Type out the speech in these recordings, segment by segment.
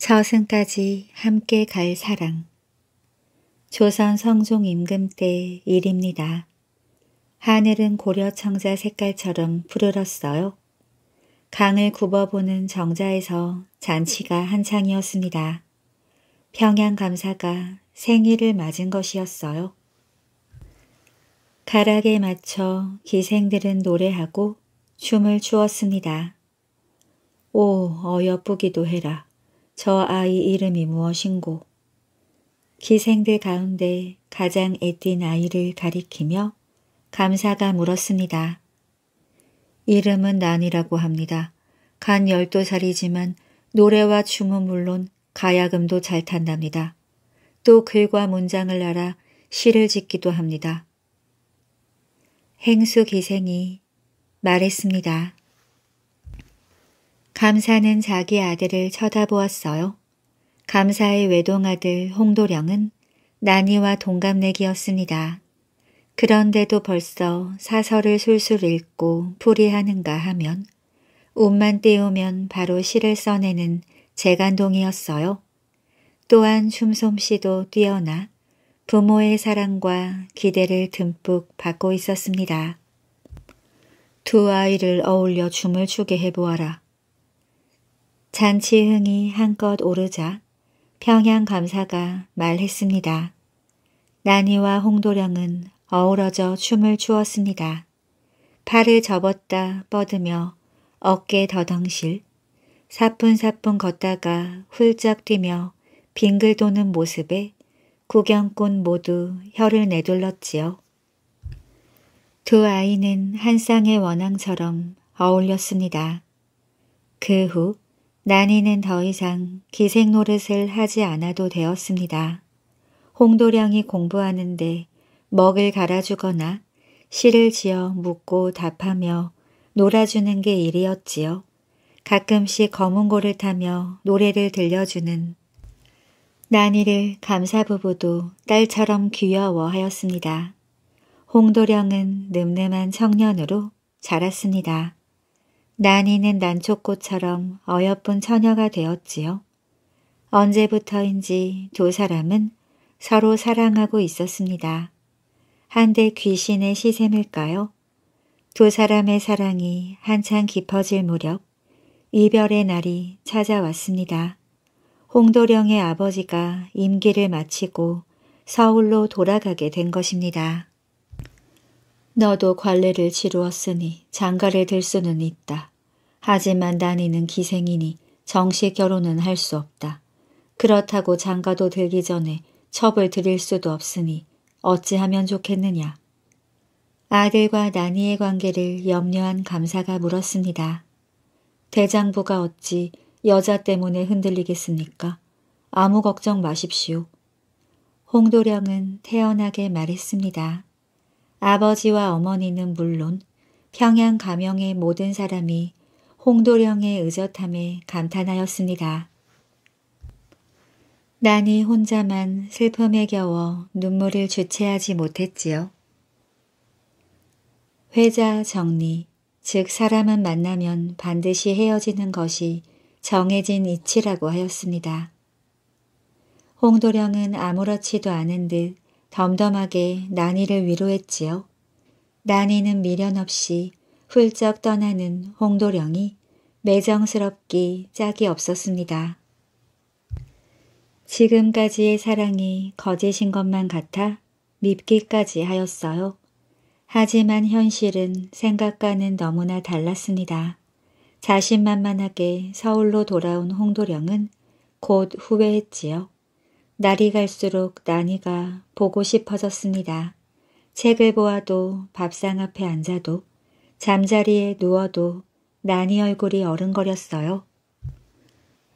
저승까지 함께 갈 사랑 조선 성종 임금 때 일입니다. 하늘은 고려 청자 색깔처럼 푸르렀어요. 강을 굽어보는 정자에서 잔치가 한창이었습니다. 평양 감사가 생일을 맞은 것이었어요. 가락에 맞춰 기생들은 노래하고 춤을 추었습니다. 오 어여쁘기도 해라. 저 아이 이름이 무엇인고 기생들 가운데 가장 애띤 아이를 가리키며 감사가 물었습니다. 이름은 난이라고 합니다. 간 열두 살이지만 노래와 춤은 물론 가야금도 잘 탄답니다. 또 글과 문장을 알아 시를 짓기도 합니다. 행수 기생이 말했습니다. 감사는 자기 아들을 쳐다보았어요. 감사의 외동아들 홍도령은 난이와 동갑내기였습니다. 그런데도 벌써 사설을 술술 읽고 풀이하는가 하면 옷만 띄우면 바로 시를 써내는 재간동이었어요. 또한 춤솜씨도 뛰어나 부모의 사랑과 기대를 듬뿍 받고 있었습니다. 두 아이를 어울려 춤을 추게 해보아라. 잔치흥이 한껏 오르자 평양감사가 말했습니다. 난이와 홍도령은 어우러져 춤을 추었습니다. 팔을 접었다 뻗으며 어깨 더덩실 사뿐사뿐 걷다가 훌쩍 뛰며 빙글 도는 모습에 구경꾼 모두 혀를 내둘렀지요. 두 아이는 한 쌍의 원앙처럼 어울렸습니다. 그후 난이는 더 이상 기생 노릇을 하지 않아도 되었습니다. 홍도량이 공부하는데 먹을 갈아주거나 시를 지어 묻고 답하며 놀아주는 게 일이었지요. 가끔씩 검은고를 타며 노래를 들려주는 난이를 감사부부도 딸처럼 귀여워하였습니다. 홍도령은 늠름한 청년으로 자랐습니다. 난이는 난초꽃처럼 어여쁜 처녀가 되었지요. 언제부터인지 두 사람은 서로 사랑하고 있었습니다. 한데 귀신의 시샘일까요? 두 사람의 사랑이 한창 깊어질 무렵 이별의 날이 찾아왔습니다. 홍도령의 아버지가 임기를 마치고 서울로 돌아가게 된 것입니다. 너도 관례를 치루었으니 장가를 들 수는 있다. 하지만 다니는 기생이니 정식 결혼은 할 수 없다. 그렇다고 장가도 들기 전에 첩을 드릴 수도 없으니 어찌하면 좋겠느냐. 아들과 나니의 관계를 염려한 감사가 물었습니다. 대장부가 어찌 여자 때문에 흔들리겠습니까? 아무 걱정 마십시오. 홍도령은 태연하게 말했습니다. 아버지와 어머니는 물론 평양 가명의 모든 사람이 홍도령의 의젓함에 감탄하였습니다. 난이 혼자만 슬픔에 겨워 눈물을 주체하지 못했지요. 회자 정리, 즉 사람은 만나면 반드시 헤어지는 것이 정해진 이치라고 하였습니다. 홍도령은 아무렇지도 않은 듯 덤덤하게 난이를 위로했지요. 난이는 미련 없이 훌쩍 떠나는 홍도령이 매정스럽기 짝이 없었습니다. 지금까지의 사랑이 거짓인 것만 같아 밉기까지 하였어요. 하지만 현실은 생각과는 너무나 달랐습니다. 자신만만하게 서울로 돌아온 홍도령은 곧 후회했지요. 날이 갈수록 난이가 보고 싶어졌습니다. 책을 보아도 밥상 앞에 앉아도 잠자리에 누워도 나니 얼굴이 어른거렸어요.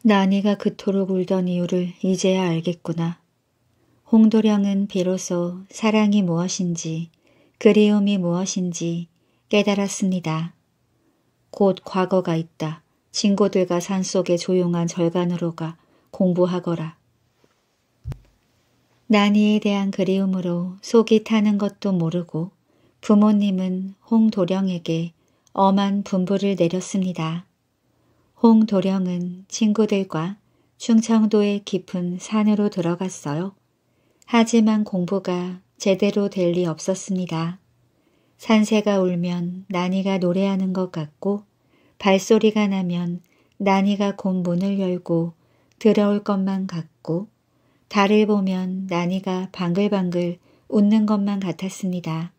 나니가 그토록 울던 이유를 이제야 알겠구나. 홍도령은 비로소 사랑이 무엇인지 그리움이 무엇인지 깨달았습니다. 곧 과거가 있다. 친구들과 산속의 조용한 절간으로 가 공부하거라. 나니에 대한 그리움으로 속이 타는 것도 모르고 부모님은 홍도령에게 엄한 분부를 내렸습니다. 홍도령은 친구들과 충청도의 깊은 산으로 들어갔어요. 하지만 공부가 제대로 될 리 없었습니다. 산새가 울면 난이가 노래하는 것 같고 발소리가 나면 난이가 곧 문을 열고 들어올 것만 같고 달을 보면 난이가 방글방글 웃는 것만 같았습니다.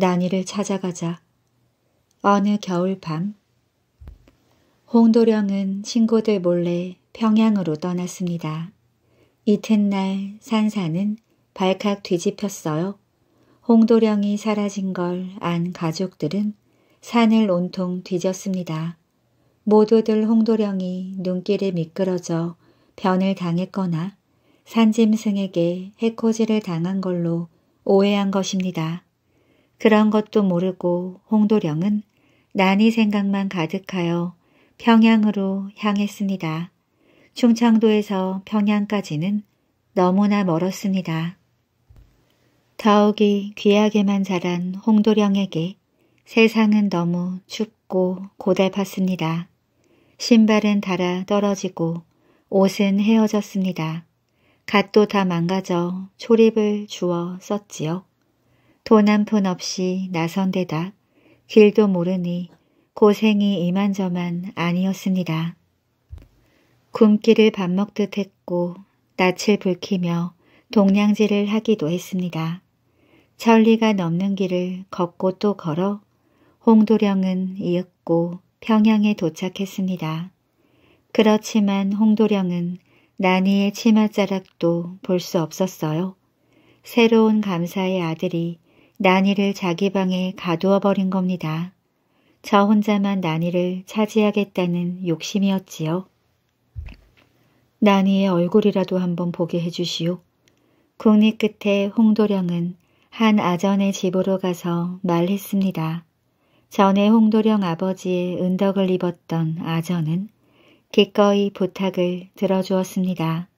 난이를 찾아가자. 어느 겨울밤 홍도령은 친구들 몰래 평양으로 떠났습니다. 이튿날 산사는 발칵 뒤집혔어요. 홍도령이 사라진 걸 안 가족들은 산을 온통 뒤졌습니다. 모두들 홍도령이 눈길에 미끄러져 변을 당했거나 산짐승에게 해코지를 당한 걸로 오해한 것입니다. 그런 것도 모르고 홍도령은 난이 생각만 가득하여 평양으로 향했습니다. 충청도에서 평양까지는 너무나 멀었습니다. 더욱이 귀하게만 자란 홍도령에게 세상은 너무 춥고 고달팠습니다. 신발은 달아 떨어지고 옷은 헤어졌습니다. 갓도 다 망가져 초립을 주워 썼지요. 폰한푼 없이 나선데다 길도 모르니 고생이 이만저만 아니었습니다. 굶기를 밥 먹듯 했고 낯을 붉히며 동냥질을 하기도 했습니다. 천리가 넘는 길을 걷고 또 걸어 홍도령은 이윽고 평양에 도착했습니다. 그렇지만 홍도령은 나니의 치맛자락도 볼 수 없었어요. 새로운 감사의 아들이 나니를 자기 방에 가두어 버린 겁니다. 저 혼자만 나니를 차지하겠다는 욕심이었지요. 나니의 얼굴이라도 한번 보게 해주시오. 국립 끝에 홍도령은 한 아전의 집으로 가서 말했습니다. 전에 홍도령 아버지의 은덕을 입었던 아전은 기꺼이 부탁을 들어주었습니다.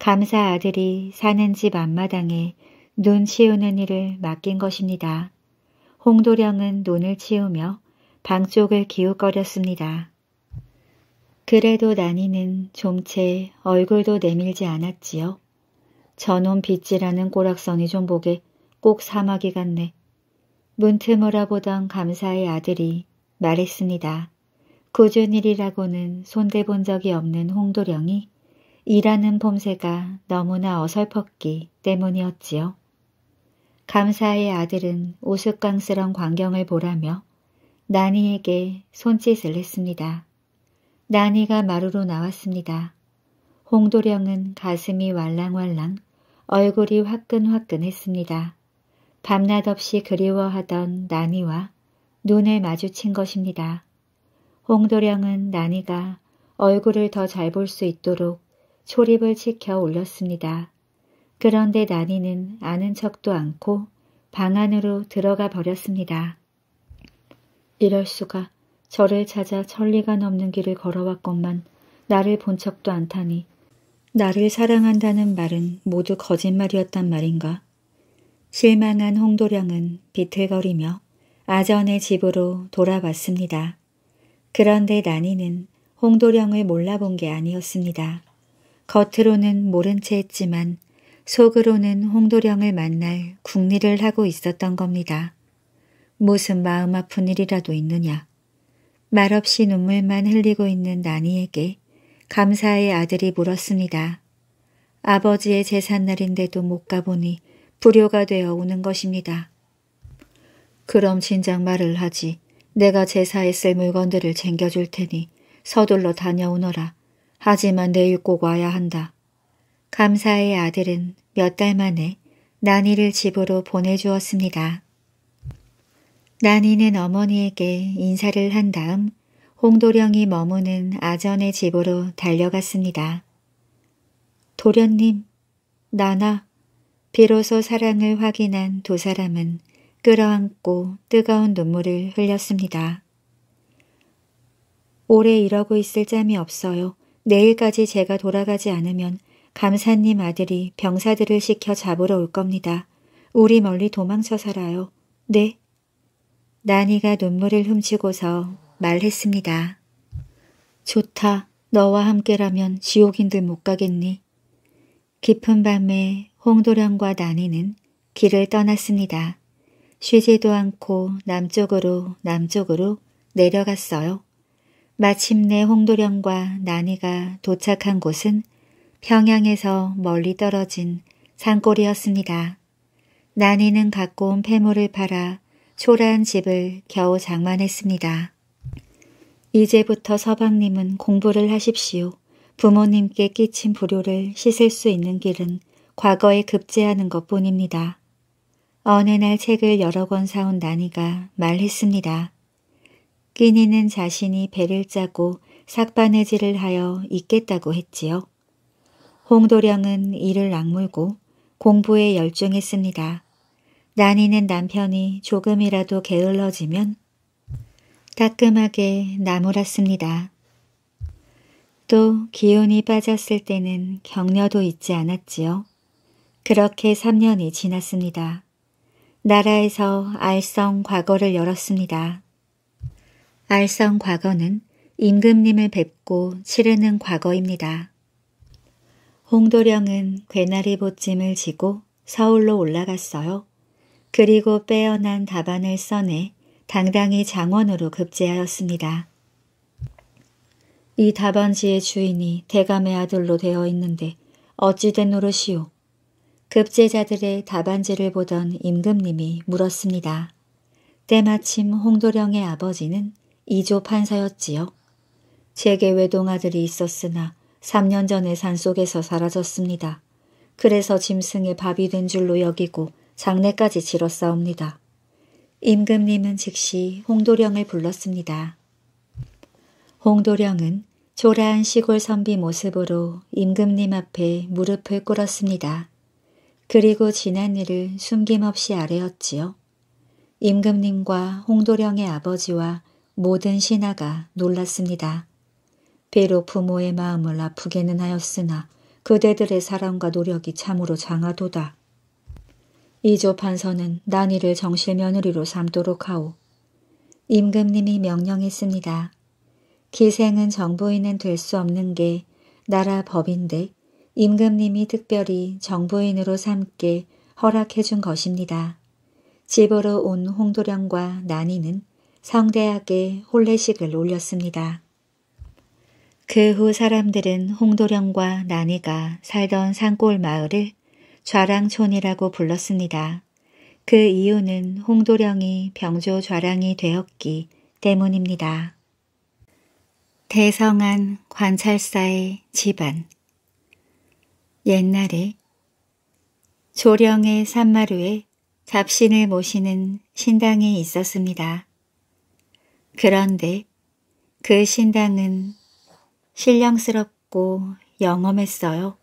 감사 아들이 사는 집 앞마당에 눈 치우는 일을 맡긴 것입니다. 홍도령은 눈을 치우며 방 쪽을 기웃거렸습니다. 그래도 난이는 좀 채 얼굴도 내밀지 않았지요. 전놈빗질라는꼬락서니좀 보게 꼭 사막이 같네. 문틈 으로보던 감사의 아들이 말했습니다. 꾸준일이라고는 손대본 적이 없는 홍도령이 일하는 봄새가 너무나 어설펐기 때문이었지요. 감사의 아들은 우스꽝스런 광경을 보라며 나니에게 손짓을 했습니다. 나니가 마루로 나왔습니다. 홍도령은 가슴이 왈랑왈랑 얼굴이 화끈화끈했습니다. 밤낮 없이 그리워하던 나니와 눈을 마주친 것입니다. 홍도령은 나니가 얼굴을 더 잘 볼 수 있도록 초립을 지켜 올렸습니다. 그런데 나니는 아는 척도 않고 방 안으로 들어가 버렸습니다. 이럴 수가 저를 찾아 천리가 넘는 길을 걸어왔건만 나를 본 척도 않다니 나를 사랑한다는 말은 모두 거짓말이었단 말인가. 실망한 홍도령은 비틀거리며 아전의 집으로 돌아왔습니다. 그런데 나니는 홍도령을 몰라본 게 아니었습니다. 겉으로는 모른 채 했지만 속으로는 홍도령을 만날 궁리를 하고 있었던 겁니다. 무슨 마음 아픈 일이라도 있느냐. 말없이 눈물만 흘리고 있는 나니에게 감사의 아들이 물었습니다. 아버지의 제삿날인데도 못 가보니 불효가 되어 오는 것입니다. 그럼 진작 말을 하지. 내가 제사에 쓸 물건들을 챙겨줄 테니 서둘러 다녀오너라. 하지만 내일 꼭 와야 한다. 감사의 아들은 몇 달 만에 나니를 집으로 보내주었습니다. 나니는 어머니에게 인사를 한 다음 홍도령이 머무는 아전의 집으로 달려갔습니다. 도련님, 나나, 비로소 사랑을 확인한 두 사람은 끌어안고 뜨거운 눈물을 흘렸습니다. 오래 이러고 있을 짬이 없어요. 내일까지 제가 돌아가지 않으면 감사님 아들이 병사들을 시켜 잡으러 올 겁니다. 우리 멀리 도망쳐 살아요. 네. 나니가 눈물을 훔치고서 말했습니다. 좋다. 너와 함께라면 지옥인들 못 가겠니? 깊은 밤에 홍도령과 나니는 길을 떠났습니다. 쉬지도 않고 남쪽으로 남쪽으로 내려갔어요. 마침내 홍도령과 나니가 도착한 곳은 평양에서 멀리 떨어진 산골이었습니다. 난이는 갖고 온 폐물을 팔아 초라한 집을 겨우 장만했습니다. 이제부터 서방님은 공부를 하십시오. 부모님께 끼친 불효를 씻을 수 있는 길은 과거에 급제하는 것뿐입니다. 어느 날 책을 여러 권 사온 난이가 말했습니다. 끼니는 자신이 배를 짜고 삭바느질을 하여 있겠다고 했지요. 홍도령은 이를 악물고 공부에 열중했습니다. 난이는 남편이 조금이라도 게을러지면 따끔하게 나무랐습니다. 또 기운이 빠졌을 때는 격려도 잊지 않았지요. 그렇게 3년이 지났습니다. 나라에서 알성 과거를 열었습니다. 알성 과거는 임금님을 뵙고 치르는 과거입니다. 홍도령은 괴나리 보찜을 지고 서울로 올라갔어요. 그리고 빼어난 답안을 써내 당당히 장원으로 급제하였습니다. 이 답안지의 주인이 대감의 아들로 되어 있는데 어찌된 노릇이오? 급제자들의 답안지를 보던 임금님이 물었습니다. 때마침 홍도령의 아버지는 이조 판사였지요. 제게 외동아들이 있었으나 3년 전에 산속에서 사라졌습니다. 그래서 짐승의 밥이 된 줄로 여기고 장례까지 치러싸웁니다 임금님은 즉시 홍도령을 불렀습니다. 홍도령은 조라한 시골 선비 모습으로 임금님 앞에 무릎을 꿇었습니다. 그리고 지난 일을 숨김없이 아뢰었지요. 임금님과 홍도령의 아버지와 모든 신하가 놀랐습니다. 비록 부모의 마음을 아프게는 하였으나 그대들의 사랑과 노력이 참으로 장하도다. 이조 판서는 난이를 정실 며느리로 삼도록 하오. 임금님이 명령했습니다. 기생은 정부인은 될 수 없는 게 나라 법인데 임금님이 특별히 정부인으로 삼게 허락해 준 것입니다. 집으로 온 홍도령과 난이는 성대하게 홀례식을 올렸습니다. 그후 사람들은 홍도령과 나니가 살던 산골 마을을 좌랑촌이라고 불렀습니다. 그 이유는 홍도령이 병조 좌랑이 되었기 때문입니다. 대성한 관찰사의 집안 옛날에 조령의 산마루에 잡신을 모시는 신당이 있었습니다. 그런데 그 신당은 신령스럽고 영험했어요.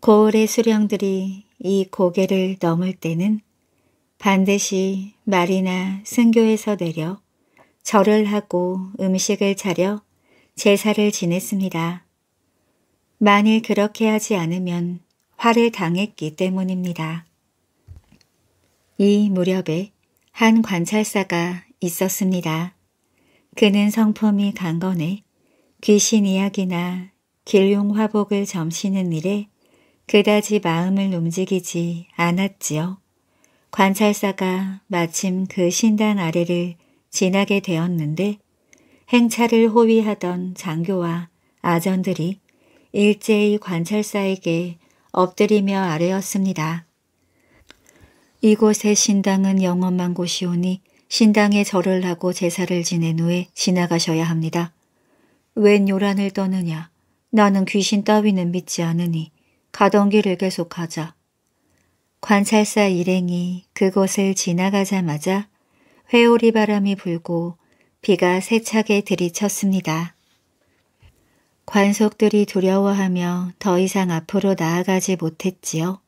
고을의 수령들이 이 고개를 넘을 때는 반드시 말이나 승교에서 내려 절을 하고 음식을 차려 제사를 지냈습니다. 만일 그렇게 하지 않으면 화를 당했기 때문입니다. 이 무렵에 한 관찰사가 있었습니다. 그는 성품이 강건해 귀신 이야기나 길용 화복을 점시는 일에 그다지 마음을 움직이지 않았지요. 관찰사가 마침 그신당 아래를 지나게 되었는데 행차를 호위하던 장교와 아전들이 일제히 관찰사에게 엎드리며 아뢰었습니다. 이곳의 신당은 영험한 곳이오니 신당에 절을 하고 제사를 지낸 후에 지나가셔야 합니다. 웬 요란을 떠느냐. 나는 귀신 따위는 믿지 않으니 가던 길을 계속 가자. 관찰사 일행이 그곳을 지나가자마자 회오리 바람이 불고 비가 세차게 들이쳤습니다. 관속들이 두려워하며 더 이상 앞으로 나아가지 못했지요.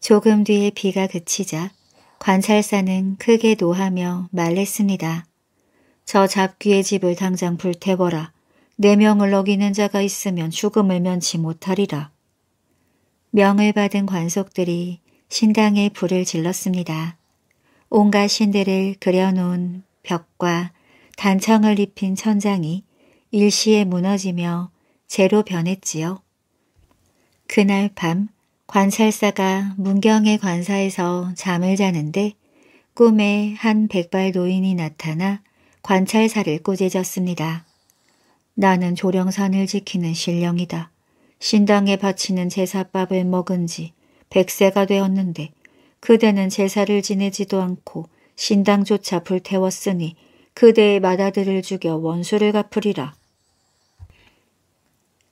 조금 뒤에 비가 그치자 관찰사는 크게 노하며 말했습니다. 저 잡귀의 집을 당장 불태워라. 내 네 명을 어기는 자가 있으면 죽음을 면치 못하리라. 명을 받은 관속들이 신당에 불을 질렀습니다. 온갖 신들을 그려놓은 벽과 단청을 입힌 천장이 일시에 무너지며 재로 변했지요. 그날 밤 관찰사가 문경의 관사에서 잠을 자는데 꿈에 한 백발 노인이 나타나 관찰사를 꾸짖었습니다 나는 조령산을 지키는 신령이다. 신당에 바치는 제사밥을 먹은 지 100세가 되었는데 그대는 제사를 지내지도 않고 신당조차 불태웠으니 그대의 마다들을 죽여 원수를 갚으리라.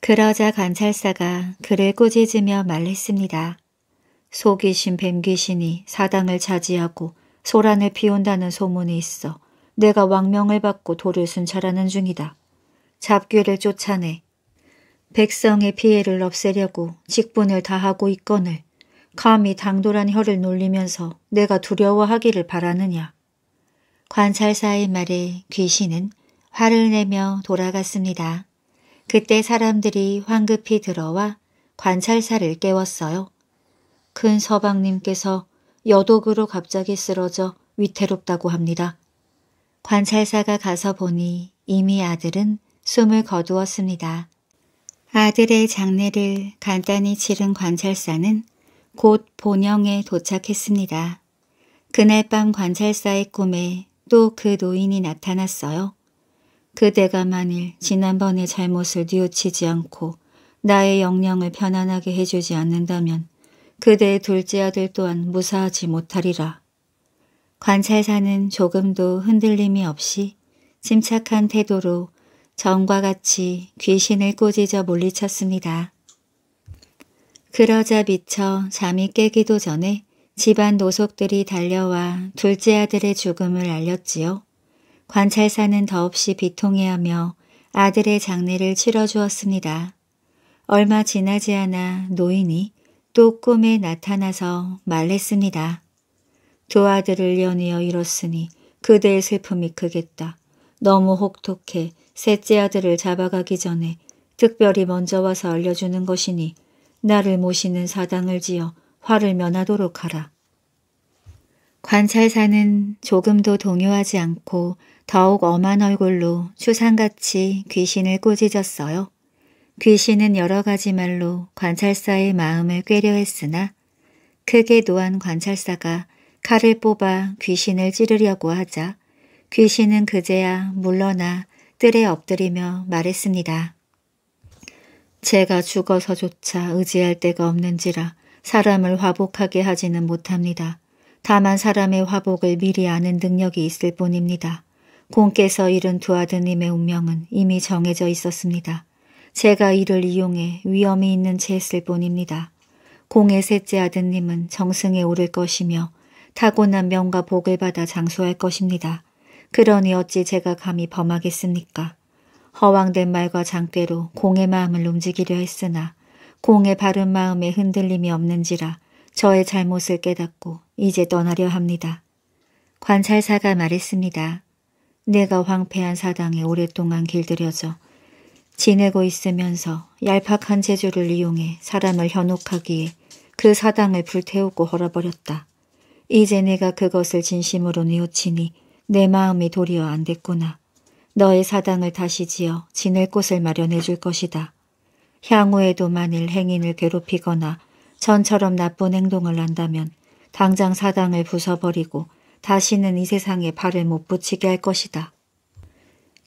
그러자 관찰사가 그를 꾸짖으며 말했습니다. 소귀신 뱀귀신이 사당을 차지하고 소란을 피운다는 소문이 있어 내가 왕명을 받고 도를 순찰하는 중이다. 잡귀를 쫓아내 백성의 피해를 없애려고 직분을 다하고 있건을 감히 당돌한 혀를 놀리면서 내가 두려워하기를 바라느냐. 관찰사의 말에 귀신은 화를 내며 돌아갔습니다. 그때 사람들이 황급히 들어와 관찰사를 깨웠어요. 큰 서방님께서 여독으로 갑자기 쓰러져 위태롭다고 합니다. 관찰사가 가서 보니 이미 아들은 숨을 거두었습니다. 아들의 장례를 간단히 치른 관찰사는 곧 본영에 도착했습니다. 그날 밤 관찰사의 꿈에 또 그 노인이 나타났어요. 그대가 만일 지난번의 잘못을 뉘우치지 않고 나의 영령을 편안하게 해주지 않는다면 그대의 둘째 아들 또한 무사하지 못하리라. 관찰사는 조금도 흔들림이 없이 침착한 태도로 전과 같이 귀신을 꼬지져 물리쳤습니다. 그러자 미쳐 잠이 깨기도 전에 집안 노속들이 달려와 둘째 아들의 죽음을 알렸지요. 관찰사는 더없이 비통해하며 아들의 장례를 치러주었습니다. 얼마 지나지 않아 노인이 또 꿈에 나타나서 말했습니다. 두 아들을 연이어 잃었으니 그대의 슬픔이 크겠다. 너무 혹독해 셋째 아들을 잡아가기 전에 특별히 먼저 와서 알려주는 것이니 나를 모시는 사당을 지어 화를 면하도록 하라. 관찰사는 조금도 동요하지 않고 더욱 엄한 얼굴로 추상같이 귀신을 꾸짖었어요. 귀신은 여러 가지 말로 관찰사의 마음을 꾀려 했으나 크게 노한 관찰사가 칼을 뽑아 귀신을 찌르려고 하자 귀신은 그제야 물러나 뜰에 엎드리며 말했습니다. 제가 죽어서조차 의지할 데가 없는지라 사람을 화복하게 하지는 못합니다. 다만 사람의 화복을 미리 아는 능력이 있을 뿐입니다. 공께서 잃은 두 아드님의 운명은 이미 정해져 있었습니다. 제가 이를 이용해 위험이 있는 채 했을 뿐입니다. 공의 셋째 아드님은 정승에 오를 것이며 타고난 명과 복을 받아 장수할 것입니다. 그러니 어찌 제가 감히 범하겠습니까? 허황된 말과 장대로 공의 마음을 움직이려 했으나 공의 바른 마음에 흔들림이 없는지라 저의 잘못을 깨닫고 이제 떠나려 합니다. 관찰사가 말했습니다. 내가 황폐한 사당에 오랫동안 길들여져 지내고 있으면서 얄팍한 재주를 이용해 사람을 현혹하기에 그 사당을 불태우고 헐어버렸다. 이제 내가 그것을 진심으로 뉘우치니 내 마음이 도리어 안 됐구나. 너의 사당을 다시 지어 지낼 곳을 마련해 줄 것이다. 향후에도 만일 행인을 괴롭히거나 전처럼 나쁜 행동을 한다면 당장 사당을 부숴버리고 다시는 이 세상에 발을 못 붙이게 할 것이다.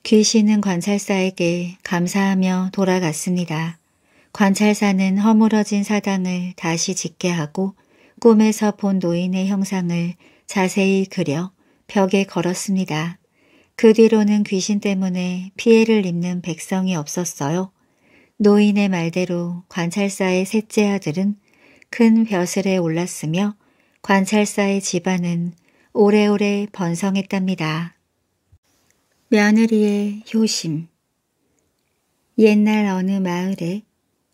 귀신은 관찰사에게 감사하며 돌아갔습니다. 관찰사는 허물어진 사당을 다시 짓게 하고 꿈에서 본 노인의 형상을 자세히 그려 벽에 걸었습니다. 그 뒤로는 귀신 때문에 피해를 입는 백성이 없었어요. 노인의 말대로 관찰사의 셋째 아들은 큰 벼슬에 올랐으며 관찰사의 집안은 오래오래 번성했답니다. 며느리의 효심 옛날 어느 마을에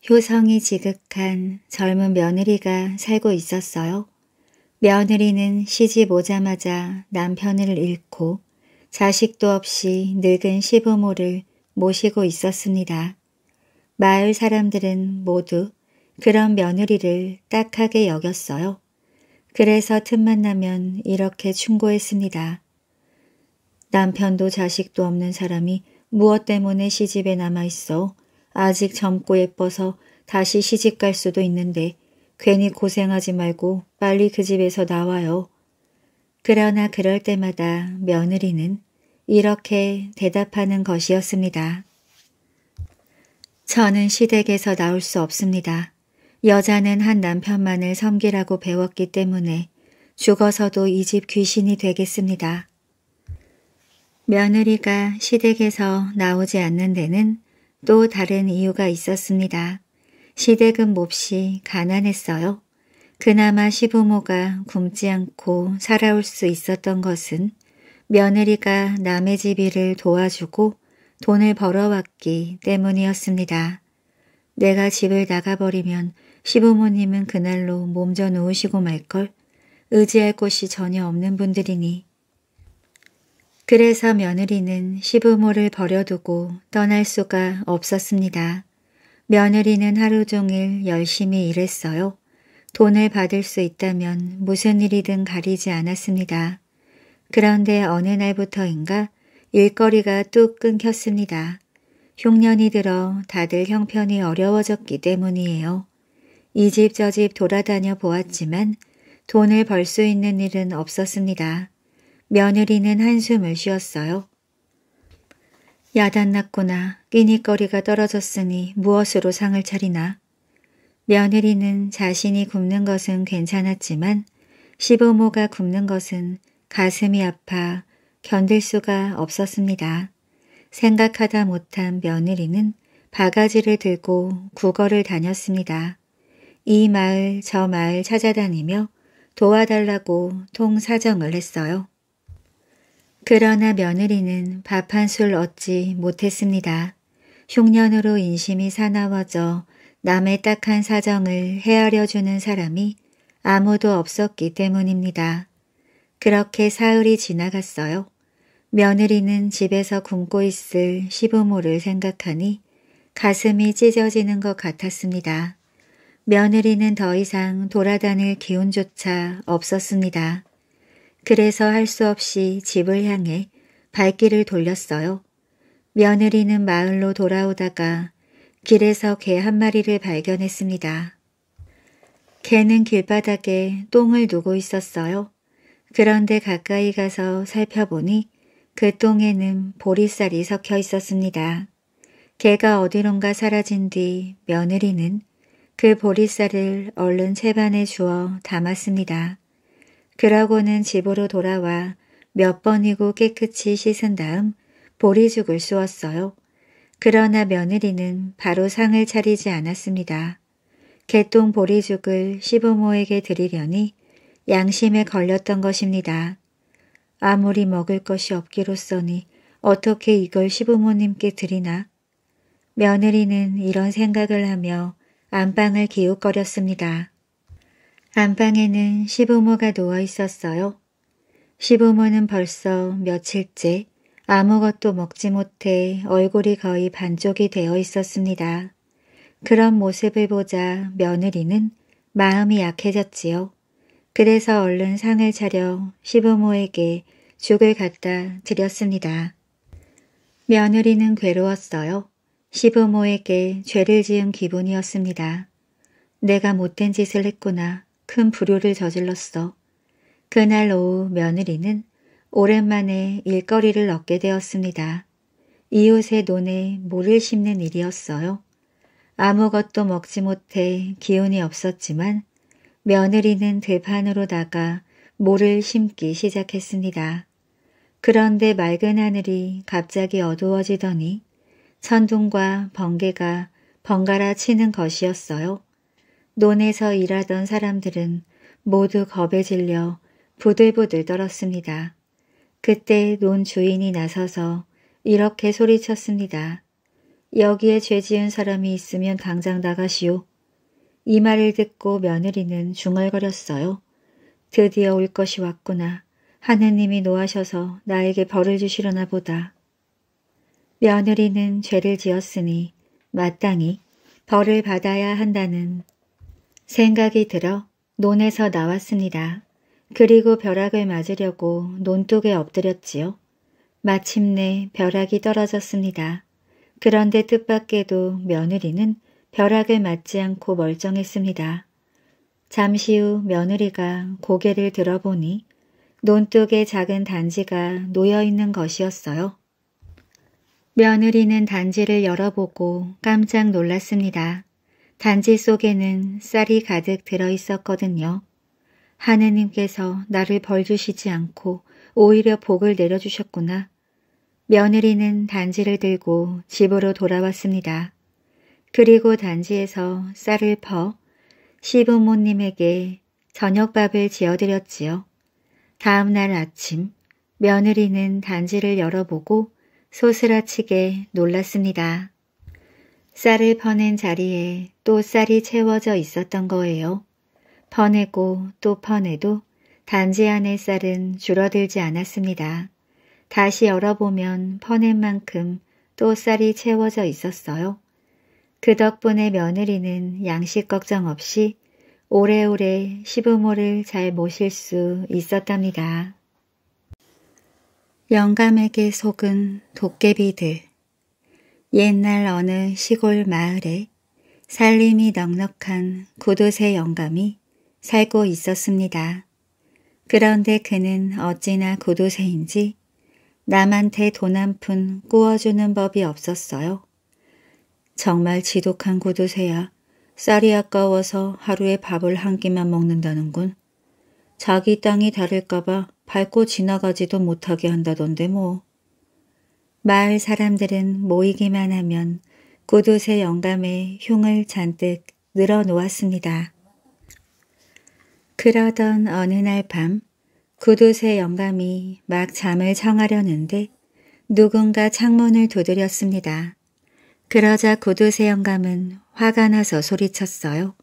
효성이 지극한 젊은 며느리가 살고 있었어요. 며느리는 시집 오자마자 남편을 잃고 자식도 없이 늙은 시부모를 모시고 있었습니다. 마을 사람들은 모두 그런 며느리를 딱하게 여겼어요. 그래서 틈만 나면 이렇게 충고했습니다. 남편도 자식도 없는 사람이 무엇 때문에 시집에 남아있어 아직 젊고 예뻐서 다시 시집 갈 수도 있는데 괜히 고생하지 말고 빨리 그 집에서 나와요. 그러나 그럴 때마다 며느리는 이렇게 대답하는 것이었습니다. 저는 시댁에서 나올 수 없습니다. 여자는 한 남편만을 섬기라고 배웠기 때문에 죽어서도 이 집 귀신이 되겠습니다. 며느리가 시댁에서 나오지 않는 데는 또 다른 이유가 있었습니다. 시댁은 몹시 가난했어요. 그나마 시부모가 굶지 않고 살아올 수 있었던 것은 며느리가 남의 집 일을 도와주고 돈을 벌어왔기 때문이었습니다. 내가 집을 나가버리면 시부모님은 그날로 몸져 놓으시고 말걸 의지할 곳이 전혀 없는 분들이니. 그래서 며느리는 시부모를 버려두고 떠날 수가 없었습니다. 며느리는 하루 종일 열심히 일했어요. 돈을 받을 수 있다면 무슨 일이든 가리지 않았습니다. 그런데 어느 날부터인가 일거리가 뚝 끊겼습니다. 흉년이 들어 다들 형편이 어려워졌기 때문이에요. 이 집 저 집 돌아다녀 보았지만 돈을 벌 수 있는 일은 없었습니다. 며느리는 한숨을 쉬었어요. 야단났구나. 끼니거리가 떨어졌으니 무엇으로 상을 차리나. 며느리는 자신이 굶는 것은 괜찮았지만 시부모가 굶는 것은 가슴이 아파 견딜 수가 없었습니다. 생각하다 못한 며느리는 바가지를 들고 구걸을 다녔습니다. 이 마을 저 마을 찾아다니며 도와달라고 통사정을 했어요. 그러나 며느리는 밥 한 술 얻지 못했습니다. 흉년으로 인심이 사나워져 남의 딱한 사정을 헤아려주는 사람이 아무도 없었기 때문입니다. 그렇게 사흘이 지나갔어요. 며느리는 집에서 굶고 있을 시부모를 생각하니 가슴이 찢어지는 것 같았습니다. 며느리는 더 이상 돌아다닐 기운조차 없었습니다. 그래서 할 수 없이 집을 향해 발길을 돌렸어요. 며느리는 마을로 돌아오다가 길에서 개 한 마리를 발견했습니다. 개는 길바닥에 똥을 누고 있었어요. 그런데 가까이 가서 살펴보니 그 똥에는 보리쌀이 섞여 있었습니다. 개가 어디론가 사라진 뒤 며느리는 그 보리쌀을 얼른 채반에 주어 담았습니다. 그러고는 집으로 돌아와 몇 번이고 깨끗이 씻은 다음 보리죽을 쑤었어요. 그러나 며느리는 바로 상을 차리지 않았습니다. 개똥 보리죽을 시부모에게 드리려니 양심에 걸렸던 것입니다. 아무리 먹을 것이 없기로써니 어떻게 이걸 시부모님께 드리나? 며느리는 이런 생각을 하며 안방을 기웃거렸습니다. 안방에는 시부모가 누워 있었어요. 시부모는 벌써 며칠째 아무것도 먹지 못해 얼굴이 거의 반쪽이 되어 있었습니다. 그런 모습을 보자 며느리는 마음이 약해졌지요. 그래서 얼른 상을 차려 시부모에게 죽을 갖다 드렸습니다. 며느리는 괴로웠어요. 시부모에게 죄를 지은 기분이었습니다. 내가 못된 짓을 했구나. 큰 불효를 저질렀어. 그날 오후 며느리는 오랜만에 일거리를 얻게 되었습니다. 이웃의 논에 물을 심는 일이었어요. 아무것도 먹지 못해 기운이 없었지만 며느리는 들판으로 나가 모를 심기 시작했습니다. 그런데 맑은 하늘이 갑자기 어두워지더니 천둥과 번개가 번갈아 치는 것이었어요. 논에서 일하던 사람들은 모두 겁에 질려 부들부들 떨었습니다. 그때 논 주인이 나서서 이렇게 소리쳤습니다. 여기에 죄 지은 사람이 있으면 당장 나가시오. 이 말을 듣고 며느리는 중얼거렸어요. 드디어 올 것이 왔구나. 하느님이 노하셔서 나에게 벌을 주시려나 보다. 며느리는 죄를 지었으니 마땅히 벌을 받아야 한다는 생각이 들어 논에서 나왔습니다. 그리고 벼락을 맞으려고 논둑에 엎드렸지요. 마침내 벼락이 떨어졌습니다. 그런데 뜻밖에도 며느리는 벼락을 맞지 않고 멀쩡했습니다. 잠시 후 며느리가 고개를 들어보니 논둑에 작은 단지가 놓여있는 것이었어요. 며느리는 단지를 열어보고 깜짝 놀랐습니다. 단지 속에는 쌀이 가득 들어 있었거든요. 하느님께서 나를 벌 주시지 않고 오히려 복을 내려주셨구나. 며느리는 단지를 들고 집으로 돌아왔습니다. 그리고 단지에서 쌀을 퍼 시부모님에게 저녁밥을 지어드렸지요. 다음날 아침 며느리는 단지를 열어보고 소스라치게 놀랐습니다. 쌀을 퍼낸 자리에 또 쌀이 채워져 있었던 거예요. 퍼내고 또 퍼내도 단지 안의 쌀은 줄어들지 않았습니다. 다시 열어보면 퍼낸 만큼 또 쌀이 채워져 있었어요. 그 덕분에 며느리는 양식 걱정 없이 오래오래 시부모를 잘 모실 수 있었답니다. 영감에게 속은 도깨비들 옛날 어느 시골 마을에 살림이 넉넉한 구도새 영감이 살고 있었습니다. 그런데 그는 어찌나 구도새인지 남한테 돈 한 푼 꾸어주는 법이 없었어요. 정말 지독한 구두쇠야. 쌀이 아까워서 하루에 밥을 한 끼만 먹는다는군. 자기 땅이 다를까봐 밟고 지나가지도 못하게 한다던데 뭐. 마을 사람들은 모이기만 하면 고도새 영감에 흉을 잔뜩 늘어놓았습니다. 그러던 어느 날 밤 구두쇠 영감이 막 잠을 청하려는데 누군가 창문을 두드렸습니다. 그러자 구두쇠 영감은 화가 나서 소리쳤어요.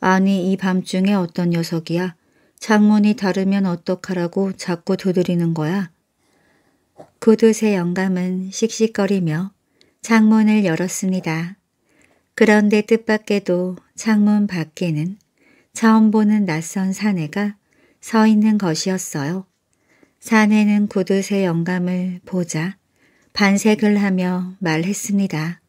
아니 이 밤중에 어떤 녀석이야. 창문이 닫르면 어떡하라고 자꾸 두드리는 거야. 구두쇠 영감은 씩씩거리며 창문을 열었습니다. 그런데 뜻밖에도 창문 밖에는 처음 보는 낯선 사내가 서 있는 것이었어요. 사내는 구두쇠 영감을 보자 반색을 하며 말했습니다.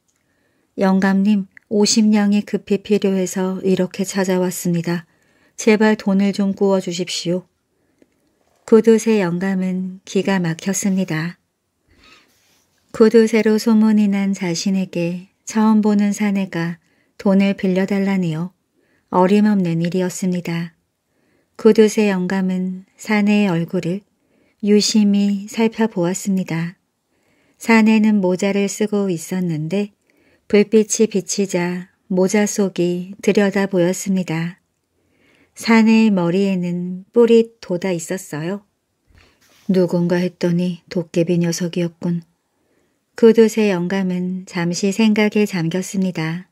영감님 50냥이 급히 필요해서 이렇게 찾아왔습니다. 제발 돈을 좀 구워주십시오. 구두쇠 영감은 기가 막혔습니다. 구두새로 소문이 난 자신에게 처음 보는 사내가 돈을 빌려달라니요. 어림없는 일이었습니다. 구두새 영감은 사내의 얼굴을 유심히 살펴보았습니다. 사내는 모자를 쓰고 있었는데 불빛이 비치자 모자 속이 들여다 보였습니다. 사내의 머리에는 뿔이 돋아 있었어요. 누군가 했더니 도깨비 녀석이었군. 구두쇠 영감은 잠시 생각에 잠겼습니다.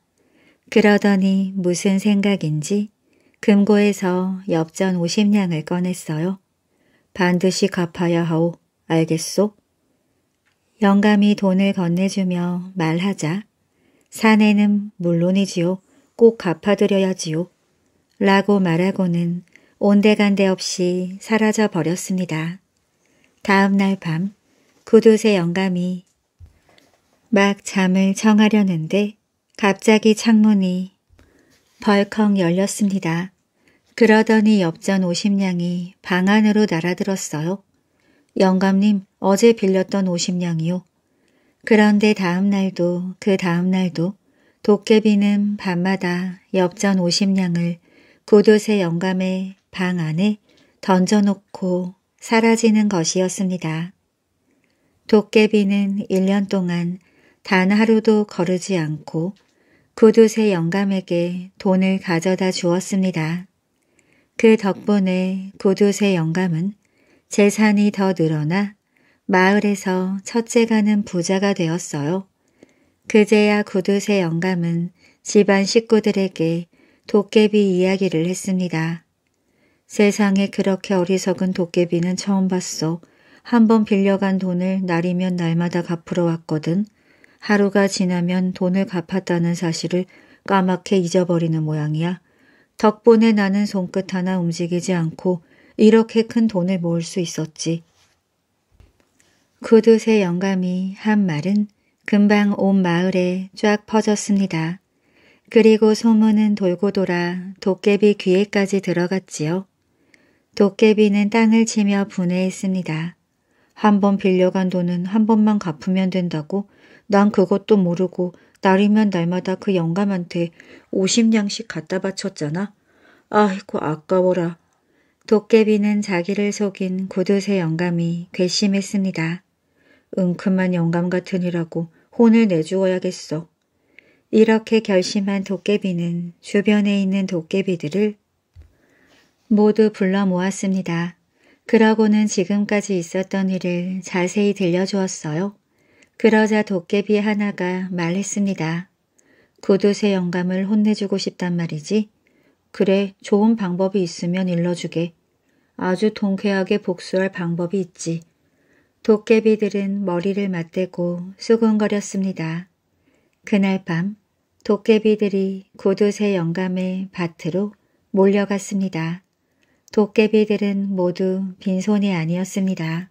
그러더니 무슨 생각인지 금고에서 엽전 50냥을 꺼냈어요. 반드시 갚아야 하오. 알겠소? 영감이 돈을 건네주며 말하자 사내는 물론이지요. 꼭 갚아드려야지요. 라고 말하고는 온데간데 없이 사라져 버렸습니다. 다음 날밤 구두쇠 영감이 막 잠을 청하려는데 갑자기 창문이 벌컥 열렸습니다. 그러더니 엽전 오십냥이 방 안으로 날아들었어요. 영감님 어제 빌렸던 오십냥이요. 그런데 다음 날도 그 다음 날도 도깨비는 밤마다 엽전 오십냥을 구두쇠 영감의 방 안에 던져놓고 사라지는 것이었습니다. 도깨비는 1년 동안 단 하루도 거르지 않고 구두쇠 영감에게 돈을 가져다 주었습니다. 그 덕분에 구두쇠 영감은 재산이 더 늘어나 마을에서 첫째 가는 부자가 되었어요. 그제야 구두쇠 영감은 집안 식구들에게 도깨비 이야기를 했습니다. 세상에 그렇게 어리석은 도깨비는 처음 봤어. 한번 빌려간 돈을 날이면 날마다 갚으러 왔거든. 하루가 지나면 돈을 갚았다는 사실을 까맣게 잊어버리는 모양이야. 덕분에 나는 손끝 하나 움직이지 않고 이렇게 큰 돈을 모을 수 있었지. 그두의 영감이 한 말은 금방 온 마을에 쫙 퍼졌습니다. 그리고 소문은 돌고 돌아 도깨비 귀에까지 들어갔지요. 도깨비는 땅을 치며 분해했습니다. 한 번 빌려간 돈은 한 번만 갚으면 된다고 난 그것도 모르고 날이면 날마다 그 영감한테 50냥씩 갖다 바쳤잖아. 아이고 아까워라. 도깨비는 자기를 속인 고드새 영감이 괘씸했습니다. 은큼한 영감 같은니라고 혼을 내주어야겠어. 이렇게 결심한 도깨비는 주변에 있는 도깨비들을 모두 불러 모았습니다. 그러고는 지금까지 있었던 일을 자세히 들려주었어요. 그러자 도깨비 하나가 말했습니다. 구두쇠 영감을 혼내주고 싶단 말이지. 그래, 좋은 방법이 있으면 일러주게. 아주 통쾌하게 복수할 방법이 있지. 도깨비들은 머리를 맞대고 수근거렸습니다. 그날 밤 도깨비들이 구두쇠 영감의 밭으로 몰려갔습니다. 도깨비들은 모두 빈손이 아니었습니다.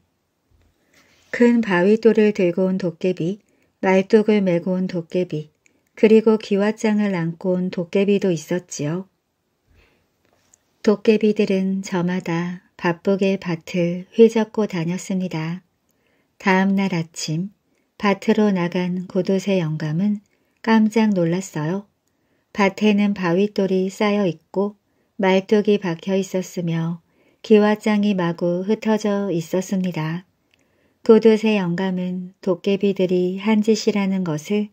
큰 바위돌을 들고 온 도깨비, 말뚝을 메고 온 도깨비, 그리고 기와장을 안고 온 도깨비도 있었지요. 도깨비들은 저마다 바쁘게 밭을 휘젓고 다녔습니다. 다음 날 아침 밭으로 나간 고도새 영감은 깜짝 놀랐어요. 밭에는 바위돌이 쌓여 있고 말뚝이 박혀 있었으며 기와장이 마구 흩어져 있었습니다. 도돛의 영감은 도깨비들이 한 짓이라는 것을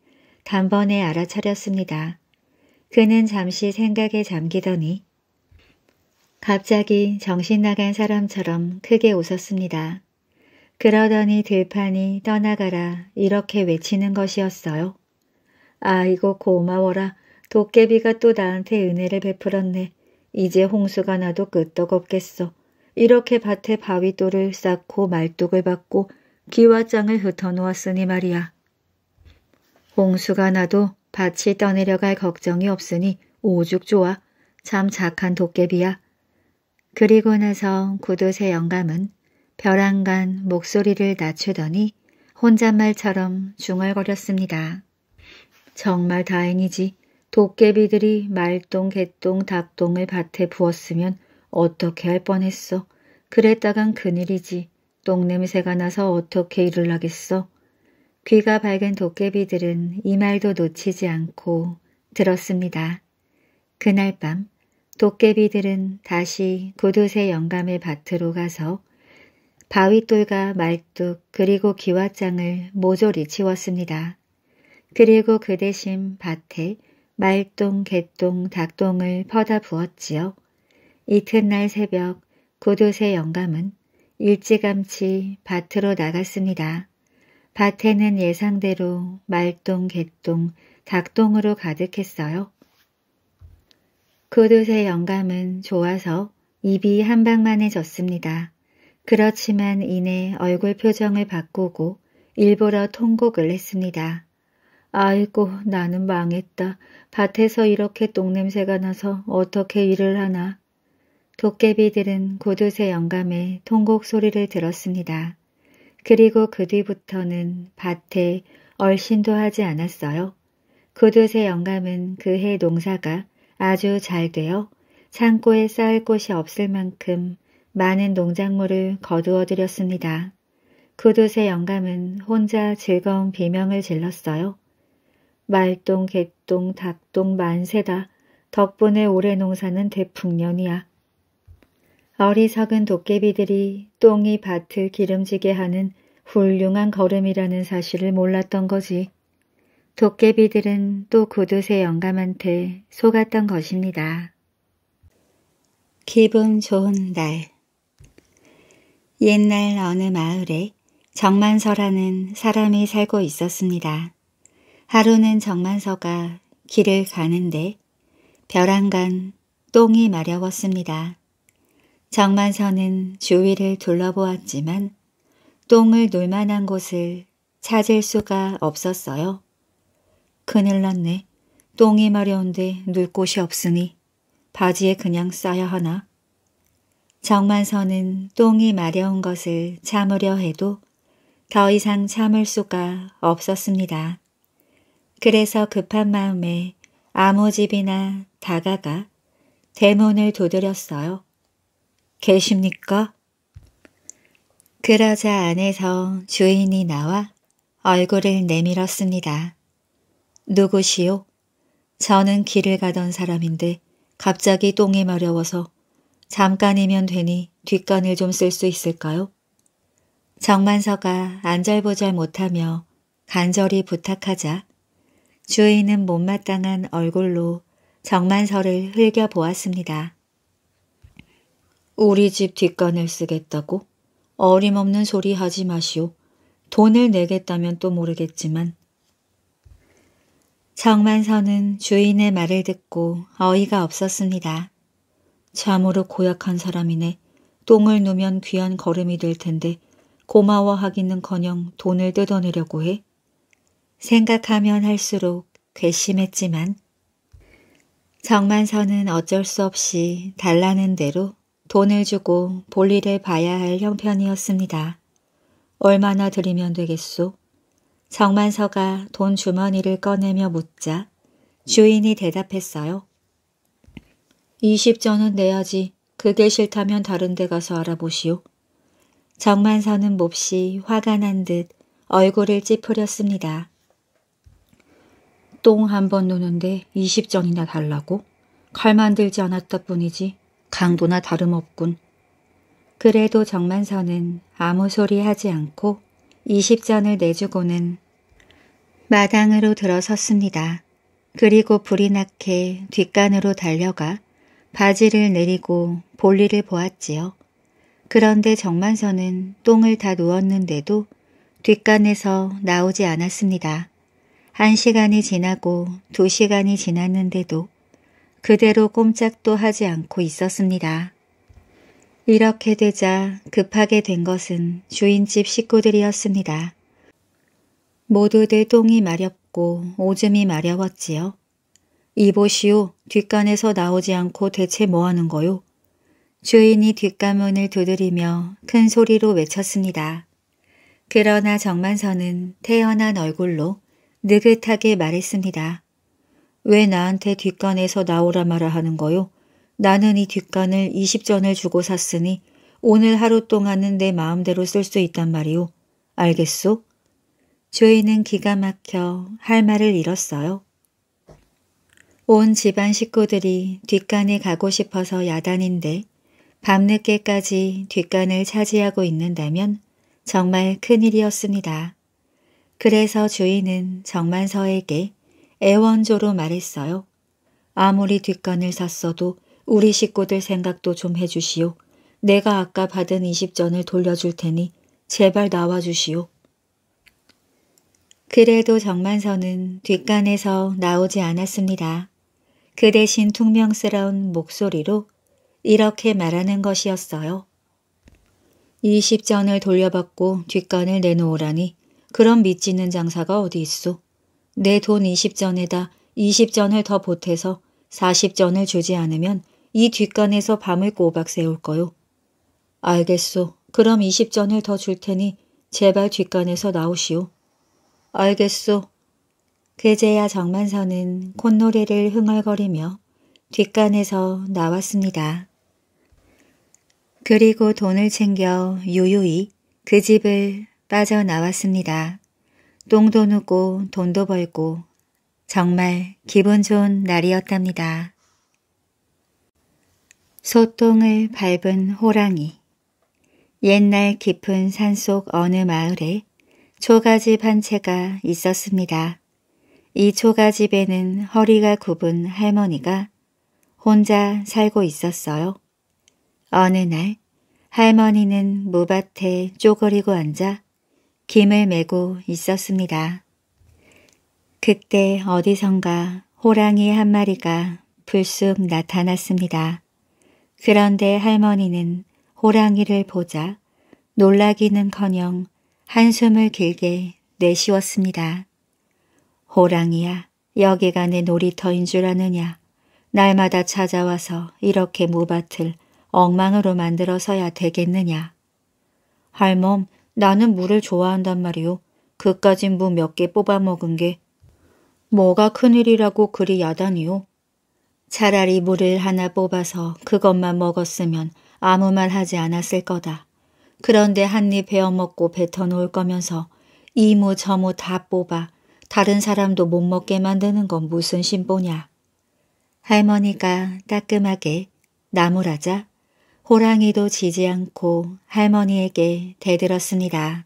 단번에 알아차렸습니다. 그는 잠시 생각에 잠기더니 갑자기 정신나간 사람처럼 크게 웃었습니다. 그러더니 들판이 떠나가라 이렇게 외치는 것이었어요. 아이고 고마워라 도깨비가 또 나한테 은혜를 베풀었네. 이제 홍수가 나도 끄떡없겠어. 이렇게 밭에 바위돌을 쌓고 말뚝을 박고 기와 장을 흩어놓았으니 말이야. 홍수가 나도 밭이 떠내려갈 걱정이 없으니 오죽 좋아. 참 착한 도깨비야. 그리고 나서 구두쇠 영감은 벼랑간 목소리를 낮추더니 혼잣말처럼 중얼거렸습니다. 정말 다행이지. 도깨비들이 말똥, 개똥, 닭똥을 밭에 부었으면 어떻게 할 뻔했어. 그랬다간 큰일이지. 똥냄새가 나서 어떻게 일을 하겠어? 귀가 밝은 도깨비들은 이 말도 놓치지 않고 들었습니다. 그날 밤 도깨비들은 다시 구두쇠 영감의 밭으로 가서 바윗돌과 말뚝 그리고 기와장을 모조리 치웠습니다. 그리고 그 대신 밭에 말똥, 개똥, 닭똥을 퍼다 부었지요. 이튿날 새벽 구두쇠 영감은 일찌감치 밭으로 나갔습니다. 밭에는 예상대로 말똥, 개똥, 닭똥으로 가득했어요. 그릇의 영감은 좋아서 입이 한방만해졌습니다. 그렇지만 이내 얼굴 표정을 바꾸고 일부러 통곡을 했습니다. 아이고 나는 망했다. 밭에서 이렇게 똥냄새가 나서 어떻게 일을 하나. 도깨비들은 고두쇠 영감의 통곡 소리를 들었습니다. 그리고 그 뒤부터는 밭에 얼씬도 하지 않았어요. 고두쇠 영감은 그 해 농사가 아주 잘 되어 창고에 쌓을 곳이 없을 만큼 많은 농작물을 거두어 들였습니다. 구두쇠 영감은 혼자 즐거운 비명을 질렀어요. 말똥, 개똥, 닭똥 만세다. 덕분에 올해 농사는 대풍년이야. 어리석은 도깨비들이 똥이 밭을 기름지게 하는 훌륭한 걸음이라는 사실을 몰랐던 거지. 도깨비들은 또 구두쇠 영감한테 속았던 것입니다. 기분 좋은 날 옛날 어느 마을에 정만서라는 사람이 살고 있었습니다. 하루는 정만서가 길을 가는데 벼랑간 똥이 마려웠습니다. 정만선은 주위를 둘러보았지만 똥을 놀 만한 곳을 찾을 수가 없었어요. 큰일 났네. 똥이 마려운데 눌 곳이 없으니 바지에 그냥 싸야 하나. 정만선은 똥이 마려운 것을 참으려 해도 더 이상 참을 수가 없었습니다. 그래서 급한 마음에 아무 집이나 다가가 대문을 두드렸어요. 계십니까? 그러자 안에서 주인이 나와 얼굴을 내밀었습니다. 누구시오? 저는 길을 가던 사람인데 갑자기 똥이 마려워서 잠깐이면 되니 뒷간을 좀 쓸 수 있을까요? 정만서가 안절부절 못하며 간절히 부탁하자 주인은 못마땅한 얼굴로 정만서를 흘겨보았습니다. 우리 집 뒷간을 쓰겠다고? 어림없는 소리 하지 마시오. 돈을 내겠다면 또 모르겠지만. 정만서는 주인의 말을 듣고 어이가 없었습니다. 참으로 고약한 사람이네. 똥을 누면 귀한 걸음이 될 텐데 고마워하기는커녕 돈을 뜯어내려고 해. 생각하면 할수록 괘씸했지만 정만서는 어쩔 수 없이 달라는 대로 돈을 주고 볼일을 봐야 할 형편이었습니다. 얼마나 드리면 되겠소? 정만서가 돈 주머니를 꺼내며 묻자 주인이 대답했어요. 20전은 내야지. 그게 싫다면 다른 데 가서 알아보시오. 정만서는 몹시 화가 난 듯 얼굴을 찌푸렸습니다. 똥 한 번 누는데 20전이나 달라고? 칼 만들지 않았다 뿐이지 강도나 다름없군. 그래도 정만선은 아무 소리 하지 않고 2 0잔을 내주고는 마당으로 들어섰습니다. 그리고 불이 나게 뒷간으로 달려가 바지를 내리고 볼일을 보았지요. 그런데 정만선은 똥을 다 누웠는데도 뒷간에서 나오지 않았습니다. 한 시간이 지나고 두 시간이 지났는데도 그대로 꼼짝도 하지 않고 있었습니다. 이렇게 되자 급하게 된 것은 주인집 식구들이었습니다. 모두들 똥이 마렵고 오줌이 마려웠지요. 이보시오, 뒷간에서 나오지 않고 대체 뭐하는 거요? 주인이 뒷가문을 두드리며 큰 소리로 외쳤습니다. 그러나 정만선은 태연한 얼굴로 느긋하게 말했습니다. 왜 나한테 뒷간에서 나오라 마라 하는 거요? 나는 이 뒷간을 20전을 주고 샀으니 오늘 하루 동안은 내 마음대로 쓸 수 있단 말이오. 알겠소? 조이는 기가 막혀 할 말을 잃었어요. 온 집안 식구들이 뒷간에 가고 싶어서 야단인데 밤늦게까지 뒷간을 차지하고 있는다면 정말 큰일이었습니다. 그래서 주인은 정만서에게 애원조로 말했어요. 아무리 뒷간을 샀어도 우리 식구들 생각도 좀 해주시오. 내가 아까 받은 20전을 돌려줄 테니 제발 나와주시오. 그래도 정만선은 뒷간에서 나오지 않았습니다. 그 대신 퉁명스러운 목소리로 이렇게 말하는 것이었어요. 20전을 돌려받고 뒷간을 내놓으라니 그럼 믿지는 장사가 어디 있소. 내돈 20전에다 20전을 더 보태서 40전을 주지 않으면 이 뒷간에서 밤을 꼬박 새울 거요. 알겠소. 그럼 20전을 더 줄 테니 제발 뒷간에서 나오시오. 알겠소. 그제야 정만서는 콧노래를 흥얼거리며 뒷간에서 나왔습니다. 그리고 돈을 챙겨 유유히 그 집을 빠져나왔습니다. 똥도 누고 돈도 벌고 정말 기분 좋은 날이었답니다. 소똥을 밟은 호랑이 옛날 깊은 산속 어느 마을에 초가집 한 채가 있었습니다. 이 초가집에는 허리가 굽은 할머니가 혼자 살고 있었어요. 어느 날 할머니는 무밭에 쪼그리고 앉아 김을 메고 있었습니다. 그때 어디선가 호랑이 한 마리가 불쑥 나타났습니다. 그런데 할머니는 호랑이를 보자 놀라기는커녕 한숨을 길게 내쉬었습니다. 호랑이야 여기가 내 놀이터인 줄 아느냐 날마다 찾아와서 이렇게 무밭을 엉망으로 만들어서야 되겠느냐 할멈 나는 물을 좋아한단 말이오. 그까진 무 몇 개 뽑아먹은 게 뭐가 큰일이라고 그리 야단이오. 차라리 물을 하나 뽑아서 그것만 먹었으면 아무 말 하지 않았을 거다. 그런데 한 입 베어먹고 뱉어놓을 거면서 이 무 저무 다 뽑아 다른 사람도 못 먹게 만드는 건 무슨 심보냐. 할머니가 따끔하게 나무라자 호랑이도 지지 않고 할머니에게 대들었습니다.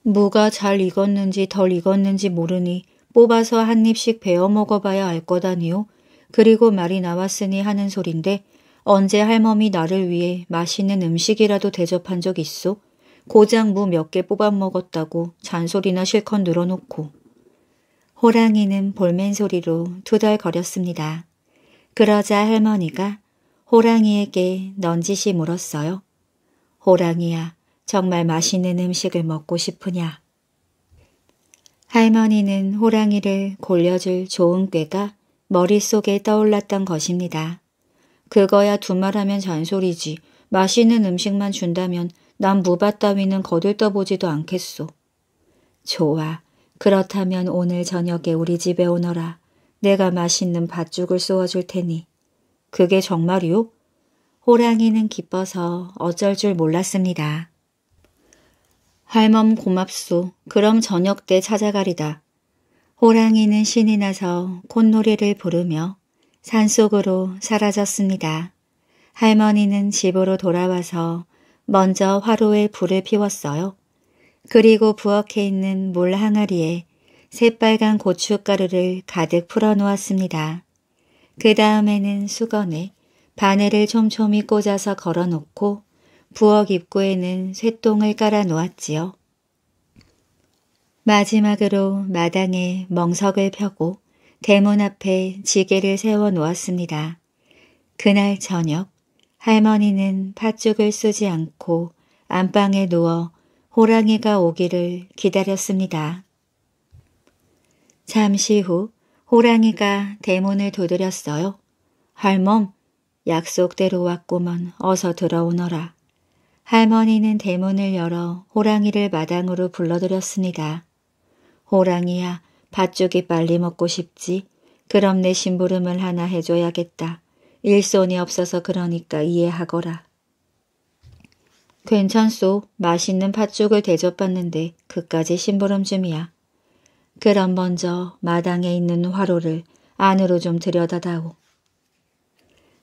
무가 잘 익었는지 덜 익었는지 모르니 뽑아서 한 입씩 베어 먹어봐야 알 거다니요. 그리고 말이 나왔으니 하는 소린데 언제 할멈이 나를 위해 맛있는 음식이라도 대접한 적 있소? 고장무 몇 개 뽑아 먹었다고 잔소리나 실컷 늘어놓고. 호랑이는 볼멘 소리로 투덜거렸습니다. 그러자 할머니가 호랑이에게 넌지시 물었어요. 호랑이야, 정말 맛있는 음식을 먹고 싶으냐? 할머니는 호랑이를 골려줄 좋은 꾀가 머릿속에 떠올랐던 것입니다. 그거야 두말하면 잔소리지. 맛있는 음식만 준다면 난무밭 따위는 거들떠보지도 않겠소. 좋아. 그렇다면 오늘 저녁에 우리 집에 오너라. 내가 맛있는 밭죽을 쏘아줄 테니 그게 정말이요? 호랑이는 기뻐서 어쩔 줄 몰랐습니다. 할멈 고맙소. 그럼 저녁 때 찾아가리다. 호랑이는 신이 나서 콧노래를 부르며 산속으로 사라졌습니다. 할머니는 집으로 돌아와서 먼저 화로에 불을 피웠어요. 그리고 부엌에 있는 물 항아리에 새빨간 고춧가루를 가득 풀어놓았습니다. 그 다음에는 수건에 바늘을 촘촘히 꽂아서 걸어놓고 부엌 입구에는 쇠똥을 깔아놓았지요. 마지막으로 마당에 멍석을 펴고 대문 앞에 지게를 세워놓았습니다. 그날 저녁 할머니는 팥죽을 쓰지 않고 안방에 누워 호랑이가 오기를 기다렸습니다. 잠시 후 호랑이가 대문을 두드렸어요. 할멈, 약속대로 왔구먼 어서 들어오너라. 할머니는 대문을 열어 호랑이를 마당으로 불러들였습니다. 호랑이야, 팥죽이 빨리 먹고 싶지. 그럼 내 심부름을 하나 해줘야겠다. 일손이 없어서 그러니까 이해하거라. 괜찮소. 맛있는 팥죽을 대접받는데 그까지 심부름쯤이야. 그럼 먼저 마당에 있는 화로를 안으로 좀 들여다다오.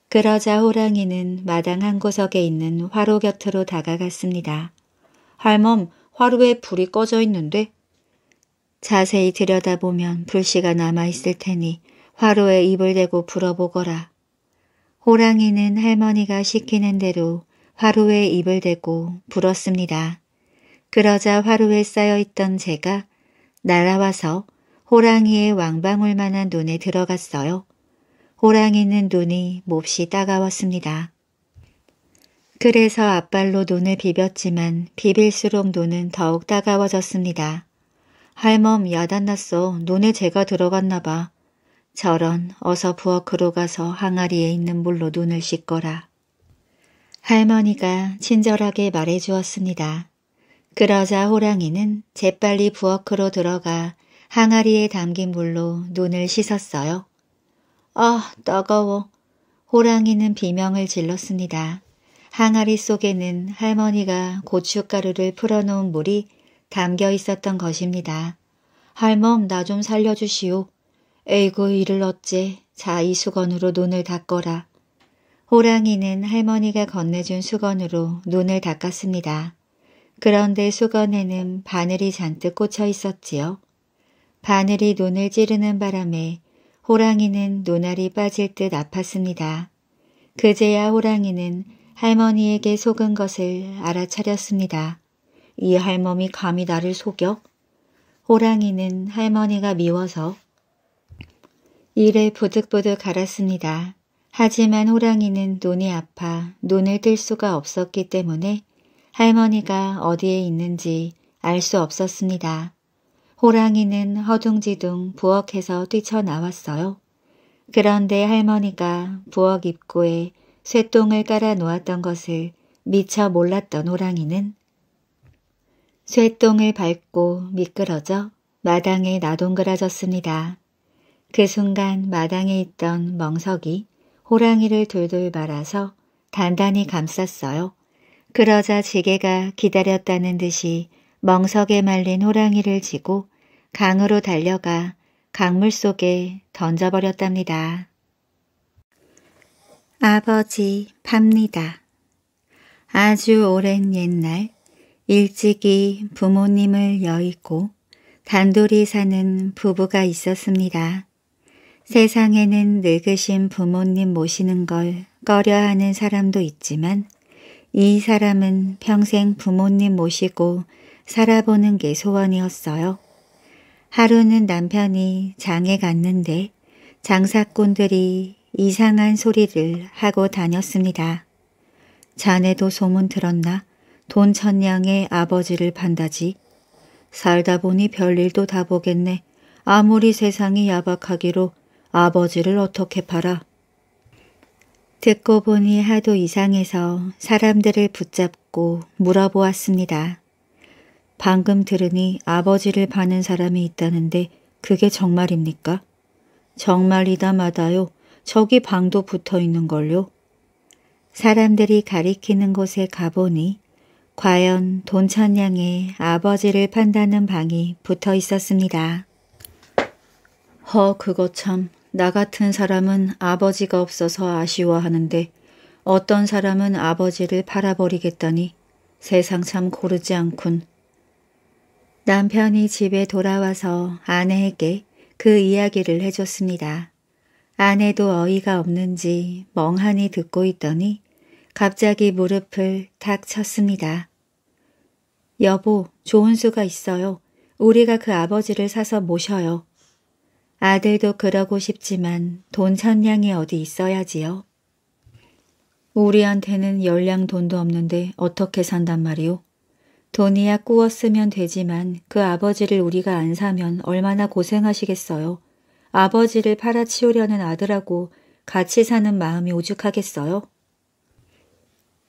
그러자 호랑이는 마당 한 구석에 있는 화로 곁으로 다가갔습니다. 할멈, 화로에 불이 꺼져 있는데? 자세히 들여다보면 불씨가 남아있을 테니 화로에 입을 대고 불어보거라. 호랑이는 할머니가 시키는 대로 화로에 입을 대고 불었습니다. 그러자 화로에 쌓여있던 제가 날아와서 호랑이의 왕방울 만한 눈에 들어갔어요. 호랑이는 눈이 몹시 따가웠습니다. 그래서 앞발로 눈을 비볐지만 비빌수록 눈은 더욱 따가워졌습니다. 할멈 야단났어. 눈에 제가 들어갔나봐. 저런 어서 부엌으로 가서 항아리에 있는 물로 눈을 씻거라. 할머니가 친절하게 말해주었습니다. 그러자 호랑이는 재빨리 부엌으로 들어가 항아리에 담긴 물로 눈을 씻었어요. 아, 따가워. 호랑이는 비명을 질렀습니다. 항아리 속에는 할머니가 고춧가루를 풀어놓은 물이 담겨 있었던 것입니다. 할멈 나 좀 살려주시오. 에이구 이를 어째 자이 수건으로 눈을 닦거라. 호랑이는 할머니가 건네준 수건으로 눈을 닦았습니다. 그런데 수건에는 바늘이 잔뜩 꽂혀 있었지요. 바늘이 눈을 찌르는 바람에 호랑이는 눈알이 빠질 듯 아팠습니다. 그제야 호랑이는 할머니에게 속은 것을 알아차렸습니다. 이 할멈이 감히 나를 속여? 호랑이는 할머니가 미워서 이를 부득부득 갈았습니다. 하지만 호랑이는 눈이 아파 눈을 뜰 수가 없었기 때문에 할머니가 어디에 있는지 알 수 없었습니다. 호랑이는 허둥지둥 부엌에서 뛰쳐나왔어요. 그런데 할머니가 부엌 입구에 쇠똥을 깔아 놓았던 것을 미처 몰랐던 호랑이는 쇠똥을 밟고 미끄러져 마당에 나동그라졌습니다. 그 순간 마당에 있던 멍석이 호랑이를 돌돌 말아서 단단히 감쌌어요. 그러자 지게가 기다렸다는 듯이 멍석에 말린 호랑이를 지고 강으로 달려가 강물 속에 던져버렸답니다. 아버지 팝니다. 아주 오랜 옛날 일찍이 부모님을 여의고 단둘이 사는 부부가 있었습니다. 세상에는 늙으신 부모님 모시는 걸 꺼려하는 사람도 있지만 이 사람은 평생 부모님 모시고 살아보는 게 소원이었어요. 하루는 남편이 장에 갔는데 장사꾼들이 이상한 소리를 하고 다녔습니다. 자네도 소문 들었나? 돈천냥의 아버지를 판다지. 살다 보니 별일도 다 보겠네. 아무리 세상이 야박하기로 아버지를 어떻게 팔아? 듣고 보니 하도 이상해서 사람들을 붙잡고 물어보았습니다. 방금 들으니 아버지를 파는 사람이 있다는데 그게 정말입니까? 정말이다 마다요. 저기 방도 붙어 있는 걸요. 사람들이 가리키는 곳에 가보니 과연 돈천냥의 아버지를 판다는 방이 붙어 있었습니다. 허 그거 참나 같은 사람은 아버지가 없어서 아쉬워하는데 어떤 사람은 아버지를 팔아버리겠다니 세상 참 고르지 않군. 남편이 집에 돌아와서 아내에게 그 이야기를 해줬습니다. 아내도 어이가 없는지 멍하니 듣고 있더니 갑자기 무릎을 탁 쳤습니다. 여보, 좋은 수가 있어요. 우리가 그 아버지를 사서 모셔요. 아들도 그러고 싶지만 돈 천냥이 어디 있어야지요. 우리한테는 열량 돈도 없는데 어떻게 산단 말이오? 돈이야 꾸었으면 되지만 그 아버지를 우리가 안 사면 얼마나 고생하시겠어요. 아버지를 팔아치우려는 아들하고 같이 사는 마음이 오죽하겠어요?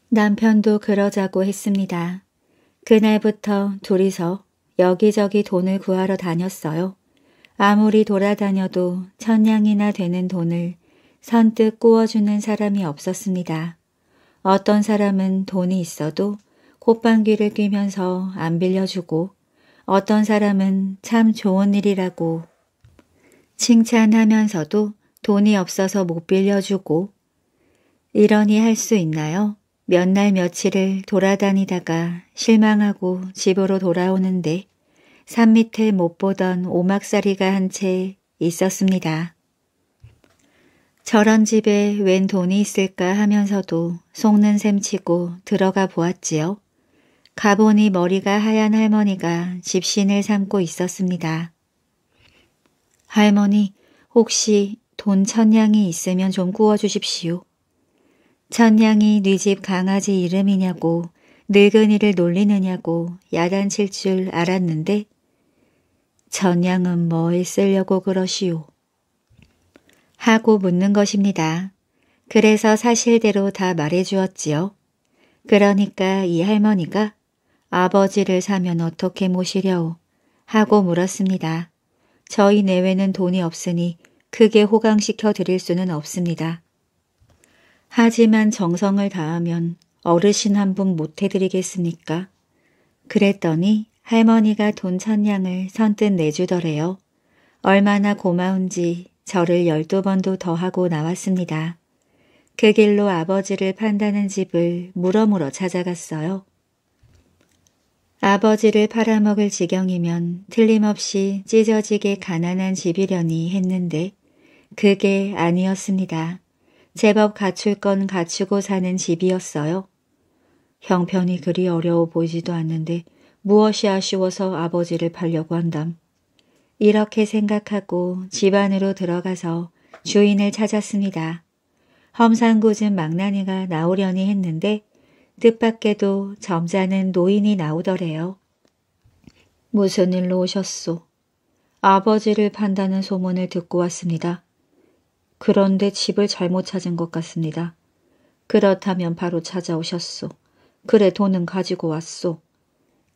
남편도 그러자고 했습니다. 그날부터 둘이서 여기저기 돈을 구하러 다녔어요. 아무리 돌아다녀도 천냥이나 되는 돈을 선뜻 꾸어주는 사람이 없었습니다. 어떤 사람은 돈이 있어도 콧방귀를 뀌면서 안 빌려주고 어떤 사람은 참 좋은 일이라고 칭찬하면서도 돈이 없어서 못 빌려주고 이러니 할 수 있나요? 몇 날 며칠을 돌아다니다가 실망하고 집으로 돌아오는데 산 밑에 못 보던 오막살이가 한 채 있었습니다. 저런 집에 웬 돈이 있을까 하면서도 속는 셈치고 들어가 보았지요. 가보니 머리가 하얀 할머니가 집신을 삼고 있었습니다. 할머니, 혹시 돈 천냥이 있으면 좀 구워주십시오. 천냥이 네 집 강아지 이름이냐고 늙은이를 놀리느냐고 야단칠 줄 알았는데 전향은 뭐에 쓰려고 그러시오? 하고 묻는 것입니다. 그래서 사실대로 다 말해주었지요. 그러니까 이 할머니가 아버지를 사면 어떻게 모시려오? 하고 물었습니다. 저희 내외는 돈이 없으니 크게 호강시켜 드릴 수는 없습니다. 하지만 정성을 다하면 어르신 한 분 못해드리겠습니까? 그랬더니 할머니가 돈 천냥을 선뜻 내주더래요. 얼마나 고마운지 저를 열두 번도 더 하고 나왔습니다. 그 길로 아버지를 판다는 집을 물어물어 찾아갔어요. 아버지를 팔아먹을 지경이면 틀림없이 찢어지게 가난한 집이려니 했는데 그게 아니었습니다. 제법 갖출 건 갖추고 사는 집이었어요. 형편이 그리 어려워 보이지도 않는데 무엇이 아쉬워서 아버지를 팔려고 한담. 이렇게 생각하고 집 안으로 들어가서 주인을 찾았습니다. 험상궂은 망나니가 나오려니 했는데 뜻밖에도 점잖은 노인이 나오더래요. 무슨 일로 오셨소? 아버지를 판다는 소문을 듣고 왔습니다. 그런데 집을 잘못 찾은 것 같습니다. 그렇다면 바로 찾아오셨소. 그래 돈은 가지고 왔소.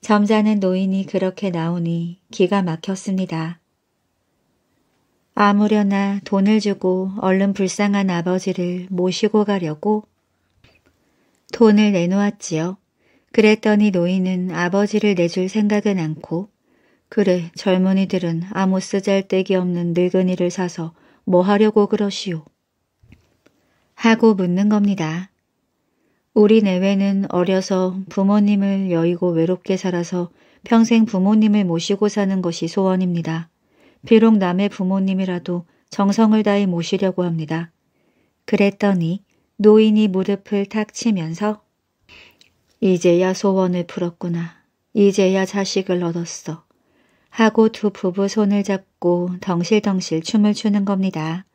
점잖은 노인이 그렇게 나오니 기가 막혔습니다. 아무려나 돈을 주고 얼른 불쌍한 아버지를 모시고 가려고 돈을 내놓았지요. 그랬더니 노인은 아버지를 내줄 생각은 않고 그래 젊은이들은 아무 쓰잘데기 없는 늙은이를 사서 뭐 하려고 그러시오. 하고 묻는 겁니다. 우리 내외는 어려서 부모님을 여의고 외롭게 살아서 평생 부모님을 모시고 사는 것이 소원입니다. 비록 남의 부모님이라도 정성을 다해 모시려고 합니다. 그랬더니 노인이 무릎을 탁 치면서 이제야 소원을 풀었구나. 이제야 자식을 얻었어. 하고 두 부부 손을 잡고 덩실덩실 춤을 추는 겁니다.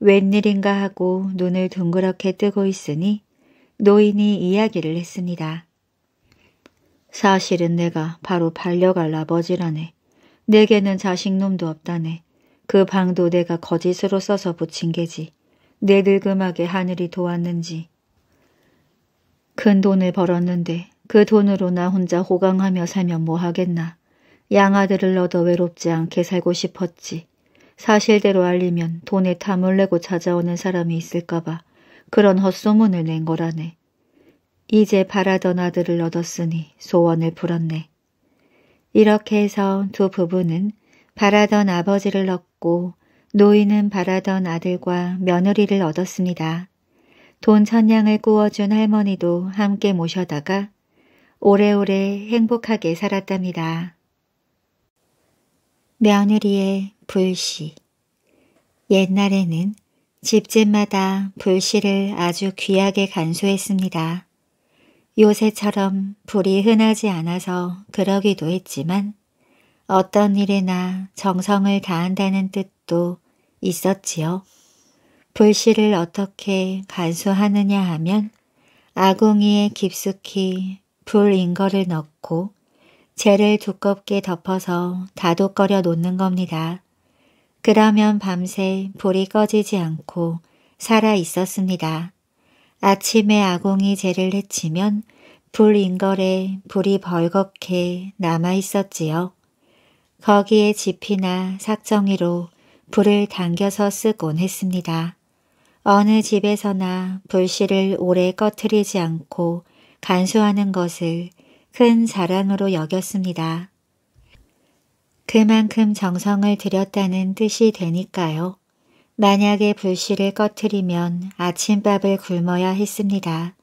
웬일인가 하고 눈을 둥그렇게 뜨고 있으니 노인이 이야기를 했습니다. 사실은 내가 바로 반려갈 아버지라네. 내게는 자식놈도 없다네. 그 방도 내가 거짓으로 써서 붙인 게지. 내 늙음하게 하늘이 도왔는지. 큰 돈을 벌었는데 그 돈으로 나 혼자 호강하며 살면 뭐 하겠나. 양아들을 얻어 외롭지 않게 살고 싶었지. 사실대로 알리면 돈에 탐을 내고 찾아오는 사람이 있을까봐 그런 헛소문을 낸 거라네. 이제 바라던 아들을 얻었으니 소원을 풀었네. 이렇게 해서 두 부부는 바라던 아버지를 얻고 노인은 바라던 아들과 며느리를 얻었습니다. 돈 천냥을 꾸어준 할머니도 함께 모셔다가 오래오래 행복하게 살았답니다. 며느리의 불씨 옛날에는 집집마다 불씨를 아주 귀하게 간소했습니다. 요새처럼 불이 흔하지 않아서 그러기도 했지만 어떤 일이나 정성을 다한다는 뜻도 있었지요. 불씨를 어떻게 간수하느냐 하면 아궁이에 깊숙이 불인거를 넣고 재를 두껍게 덮어서 다독거려 놓는 겁니다. 그러면 밤새 불이 꺼지지 않고 살아 있었습니다. 아침에 아궁이 재를 해치면 불인걸에 불이 벌겋게 남아 있었지요. 거기에 지피나 삭정이로 불을 당겨서 쓰곤 했습니다. 어느 집에서나 불씨를 오래 꺼트리지 않고 간수하는 것을 큰 자랑으로 여겼습니다. 그만큼 정성을 들였다는 뜻이 되니까요. 만약에 불씨를 꺼트리면 아침밥을 굶어야 했습니다.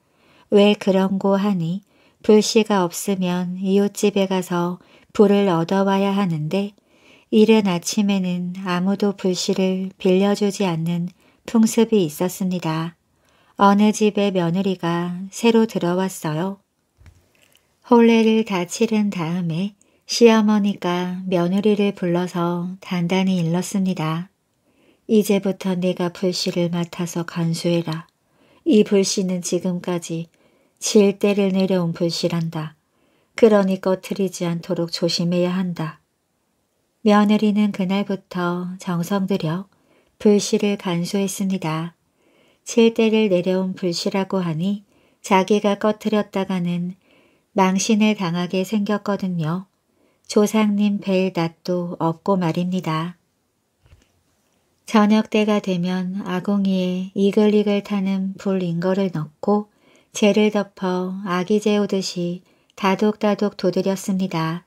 왜 그런고 하니 불씨가 없으면 이웃집에 가서 불을 얻어와야 하는데 이른 아침에는 아무도 불씨를 빌려주지 않는 풍습이 있었습니다. 어느 집의 며느리가 새로 들어왔어요. 홀레를다 치른 다음에 시어머니가 며느리를 불러서 단단히 일렀습니다. 이제부터 네가 불씨를 맡아서 간수해라. 이 불씨는 지금까지 질대를 내려온 불씨란다. 그러니 꺼트리지 않도록 조심해야 한다. 며느리는 그날부터 정성들여 불씨를 간수했습니다. 칠대를 내려온 불씨라고 하니 자기가 꺼트렸다가는 망신을 당하게 생겼거든요. 조상님 뵐 낯도 없고 말입니다. 저녁 때가 되면 아궁이에 이글이글 타는 불 인거를 넣고 재를 덮어 아기 재우듯이 다독다독 두드렸습니다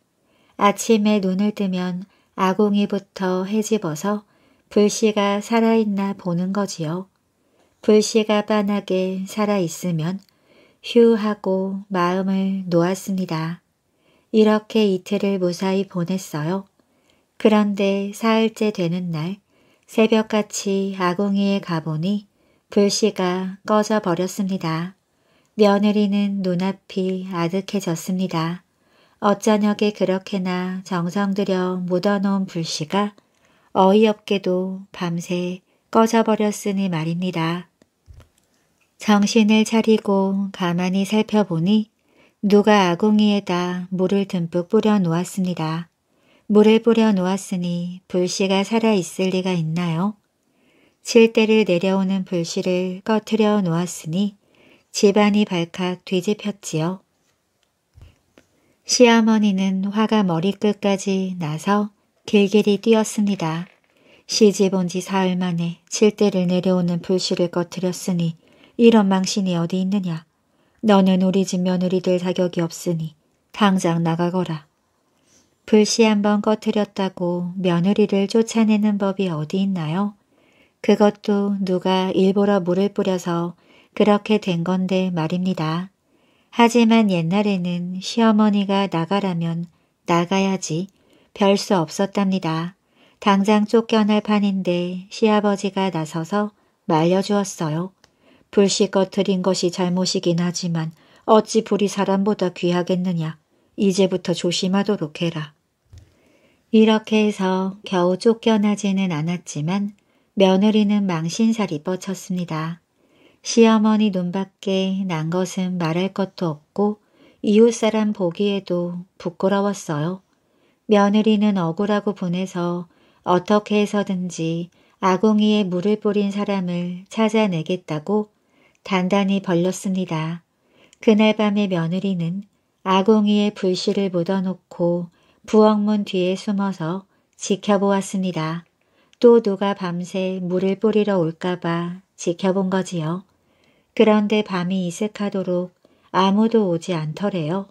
아침에 눈을 뜨면 아궁이부터 헤집어서 불씨가 살아있나 보는 거지요. 불씨가 빤하게 살아있으면 휴 하고 마음을 놓았습니다. 이렇게 이틀을 무사히 보냈어요. 그런데 사흘째 되는 날 새벽같이 아궁이에 가보니 불씨가 꺼져버렸습니다. 며느리는 눈앞이 아득해졌습니다. 어쩌녁에 그렇게나 정성들여 묻어놓은 불씨가 어이없게도 밤새 꺼져버렸으니 말입니다. 정신을 차리고 가만히 살펴보니 누가 아궁이에다 물을 듬뿍 뿌려 놓았습니다. 물을 뿌려 놓았으니 불씨가 살아있을 리가 있나요? 칠대를 내려오는 불씨를 꺼트려 놓았으니 집안이 발칵 뒤집혔지요. 시어머니는 화가 머리끝까지 나서 길길이 뛰었습니다. 시집 온 지 사흘 만에 칠대를 내려오는 불씨를 꺼트렸으니 이런 망신이 어디 있느냐. 너는 우리 집 며느리 될 자격이 없으니 당장 나가거라. 불씨 한번 꺼트렸다고 며느리를 쫓아내는 법이 어디 있나요? 그것도 누가 일부러 물을 뿌려서 그렇게 된 건데 말입니다. 하지만 옛날에는 시어머니가 나가라면 나가야지 별 수 없었답니다. 당장 쫓겨날 판인데 시아버지가 나서서 말려주었어요. 불씨 꺼트린 것이 잘못이긴 하지만 어찌 불이 사람보다 귀하겠느냐. 이제부터 조심하도록 해라. 이렇게 해서 겨우 쫓겨나지는 않았지만 며느리는 망신살이 뻗쳤습니다. 시어머니 눈밖에 난 것은 말할 것도 없고 이웃사람 보기에도 부끄러웠어요. 며느리는 억울하고 분해서 어떻게 해서든지 아궁이에 물을 뿌린 사람을 찾아내겠다고 단단히 벌렸습니다. 그날 밤에 며느리는 아궁이에 불씨를 묻어놓고 부엌문 뒤에 숨어서 지켜보았습니다. 또 누가 밤새 물을 뿌리러 올까봐 지켜본 거지요. 그런데 밤이 이슥하도록 아무도 오지 않더래요.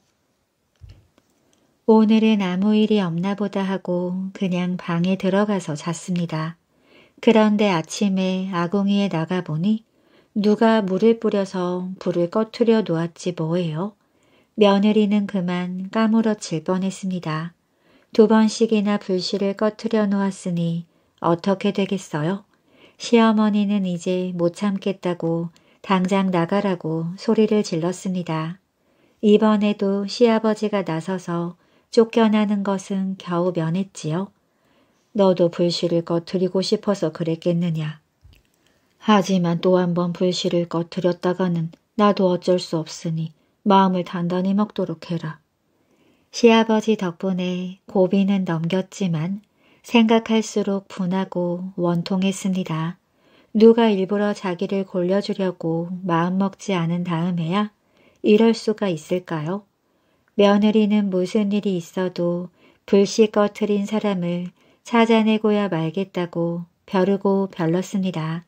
오늘은 아무 일이 없나 보다 하고 그냥 방에 들어가서 잤습니다. 그런데 아침에 아궁이에 나가보니 누가 물을 뿌려서 불을 꺼트려 놓았지 뭐예요. 며느리는 그만 까무러질 뻔했습니다. 두 번씩이나 불씨를 꺼트려 놓았으니 어떻게 되겠어요? 시어머니는 이제 못 참겠다고 당장 나가라고 소리를 질렀습니다. 이번에도 시아버지가 나서서 쫓겨나는 것은 겨우 면했지요. 너도 불씨를 꺼트리고 싶어서 그랬겠느냐. 하지만 또 한번 불씨를 꺼뜨렸다가는 나도 어쩔 수 없으니 마음을 단단히 먹도록 해라. 시아버지 덕분에 고비는 넘겼지만 생각할수록 분하고 원통했습니다. 누가 일부러 자기를 골려주려고 마음먹지 않은 다음에야 이럴 수가 있을까요? 며느리는 무슨 일이 있어도 불씨 꺼트린 사람을 찾아내고야 말겠다고 벼르고 별렀습니다.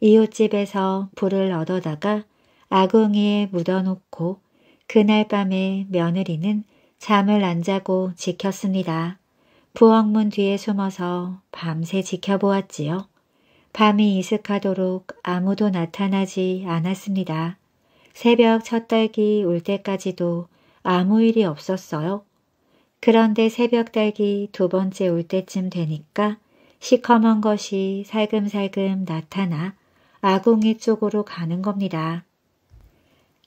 이웃집에서 불을 얻어다가 아궁이에 묻어놓고 그날 밤에 며느리는 잠을 안 자고 지켰습니다. 부엌문 뒤에 숨어서 밤새 지켜보았지요. 밤이 이슥하도록 아무도 나타나지 않았습니다. 새벽 첫 딸기 울 때까지도 아무 일이 없었어요. 그런데 새벽 딸기 두 번째 울 때쯤 되니까 시커먼 것이 살금살금 나타나 아궁이 쪽으로 가는 겁니다.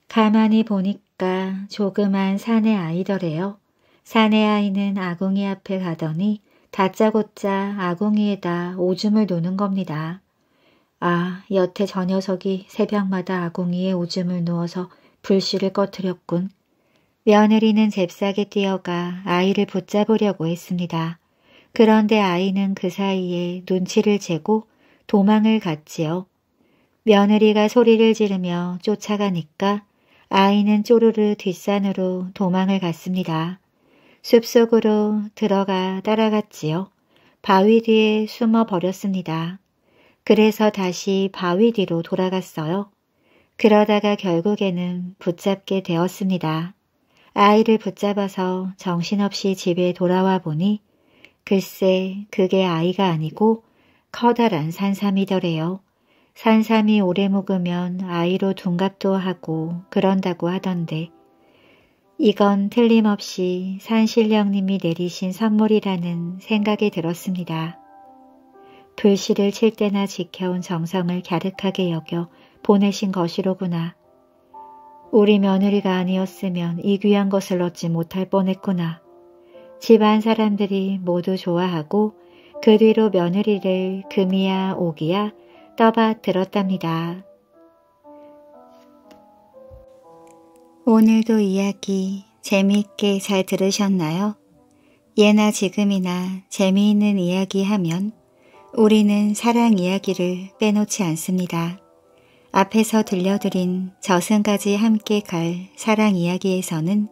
가만히 보니까 조그만 산의 아이더래요. 산의 아이는 아궁이 앞에 가더니 다짜고짜 아궁이에다 오줌을 노는 겁니다. 아, 여태 저 녀석이 새벽마다 아궁이에 오줌을 누아서 불씨를 꺼뜨렸군. 며느리는 잽싸게 뛰어가 아이를 붙잡으려고 했습니다. 그런데 아이는 그 사이에 눈치를 재고 도망을 갔지요. 며느리가 소리를 지르며 쫓아가니까 아이는 쪼르르 뒷산으로 도망을 갔습니다. 숲속으로 들어가 따라갔지요. 바위 뒤에 숨어 버렸습니다. 그래서 다시 바위 뒤로 돌아갔어요. 그러다가 결국에는 붙잡게 되었습니다. 아이를 붙잡아서 정신없이 집에 돌아와 보니 글쎄 그게 아이가 아니고 커다란 산삼이더래요. 산삼이 오래 묵으면 아이로 둔갑도 하고 그런다고 하던데 이건 틀림없이 산신령님이 내리신 선물이라는 생각이 들었습니다. 불씨를 칠 때나 지켜온 정성을 갸륵하게 여겨 보내신 것이로구나. 우리 며느리가 아니었으면 이 귀한 것을 얻지 못할 뻔했구나. 집안 사람들이 모두 좋아하고 그 뒤로 며느리를 금이야 오기야 떠받들었답니다. 오늘도 이야기 재미있게 잘 들으셨나요? 예나 지금이나 재미있는 이야기 하면 우리는 사랑 이야기를 빼놓지 않습니다. 앞에서 들려드린 저승까지 함께 갈 사랑 이야기에서는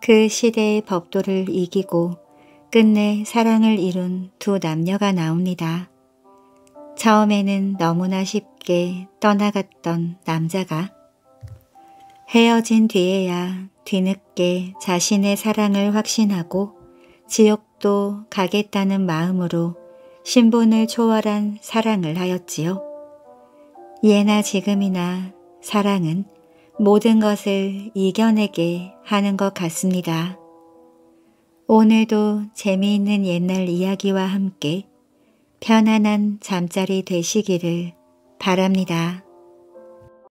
그 시대의 법도를 이기고 끝내 사랑을 이룬 두 남녀가 나옵니다. 처음에는 너무나 쉽게 떠나갔던 남자가 헤어진 뒤에야 뒤늦게 자신의 사랑을 확신하고 지옥도 가겠다는 마음으로 신분을 초월한 사랑을 하였지요. 예나 지금이나 사랑은 모든 것을 이겨내게 하는 것 같습니다. 오늘도 재미있는 옛날 이야기와 함께 편안한 잠자리 되시기를 바랍니다.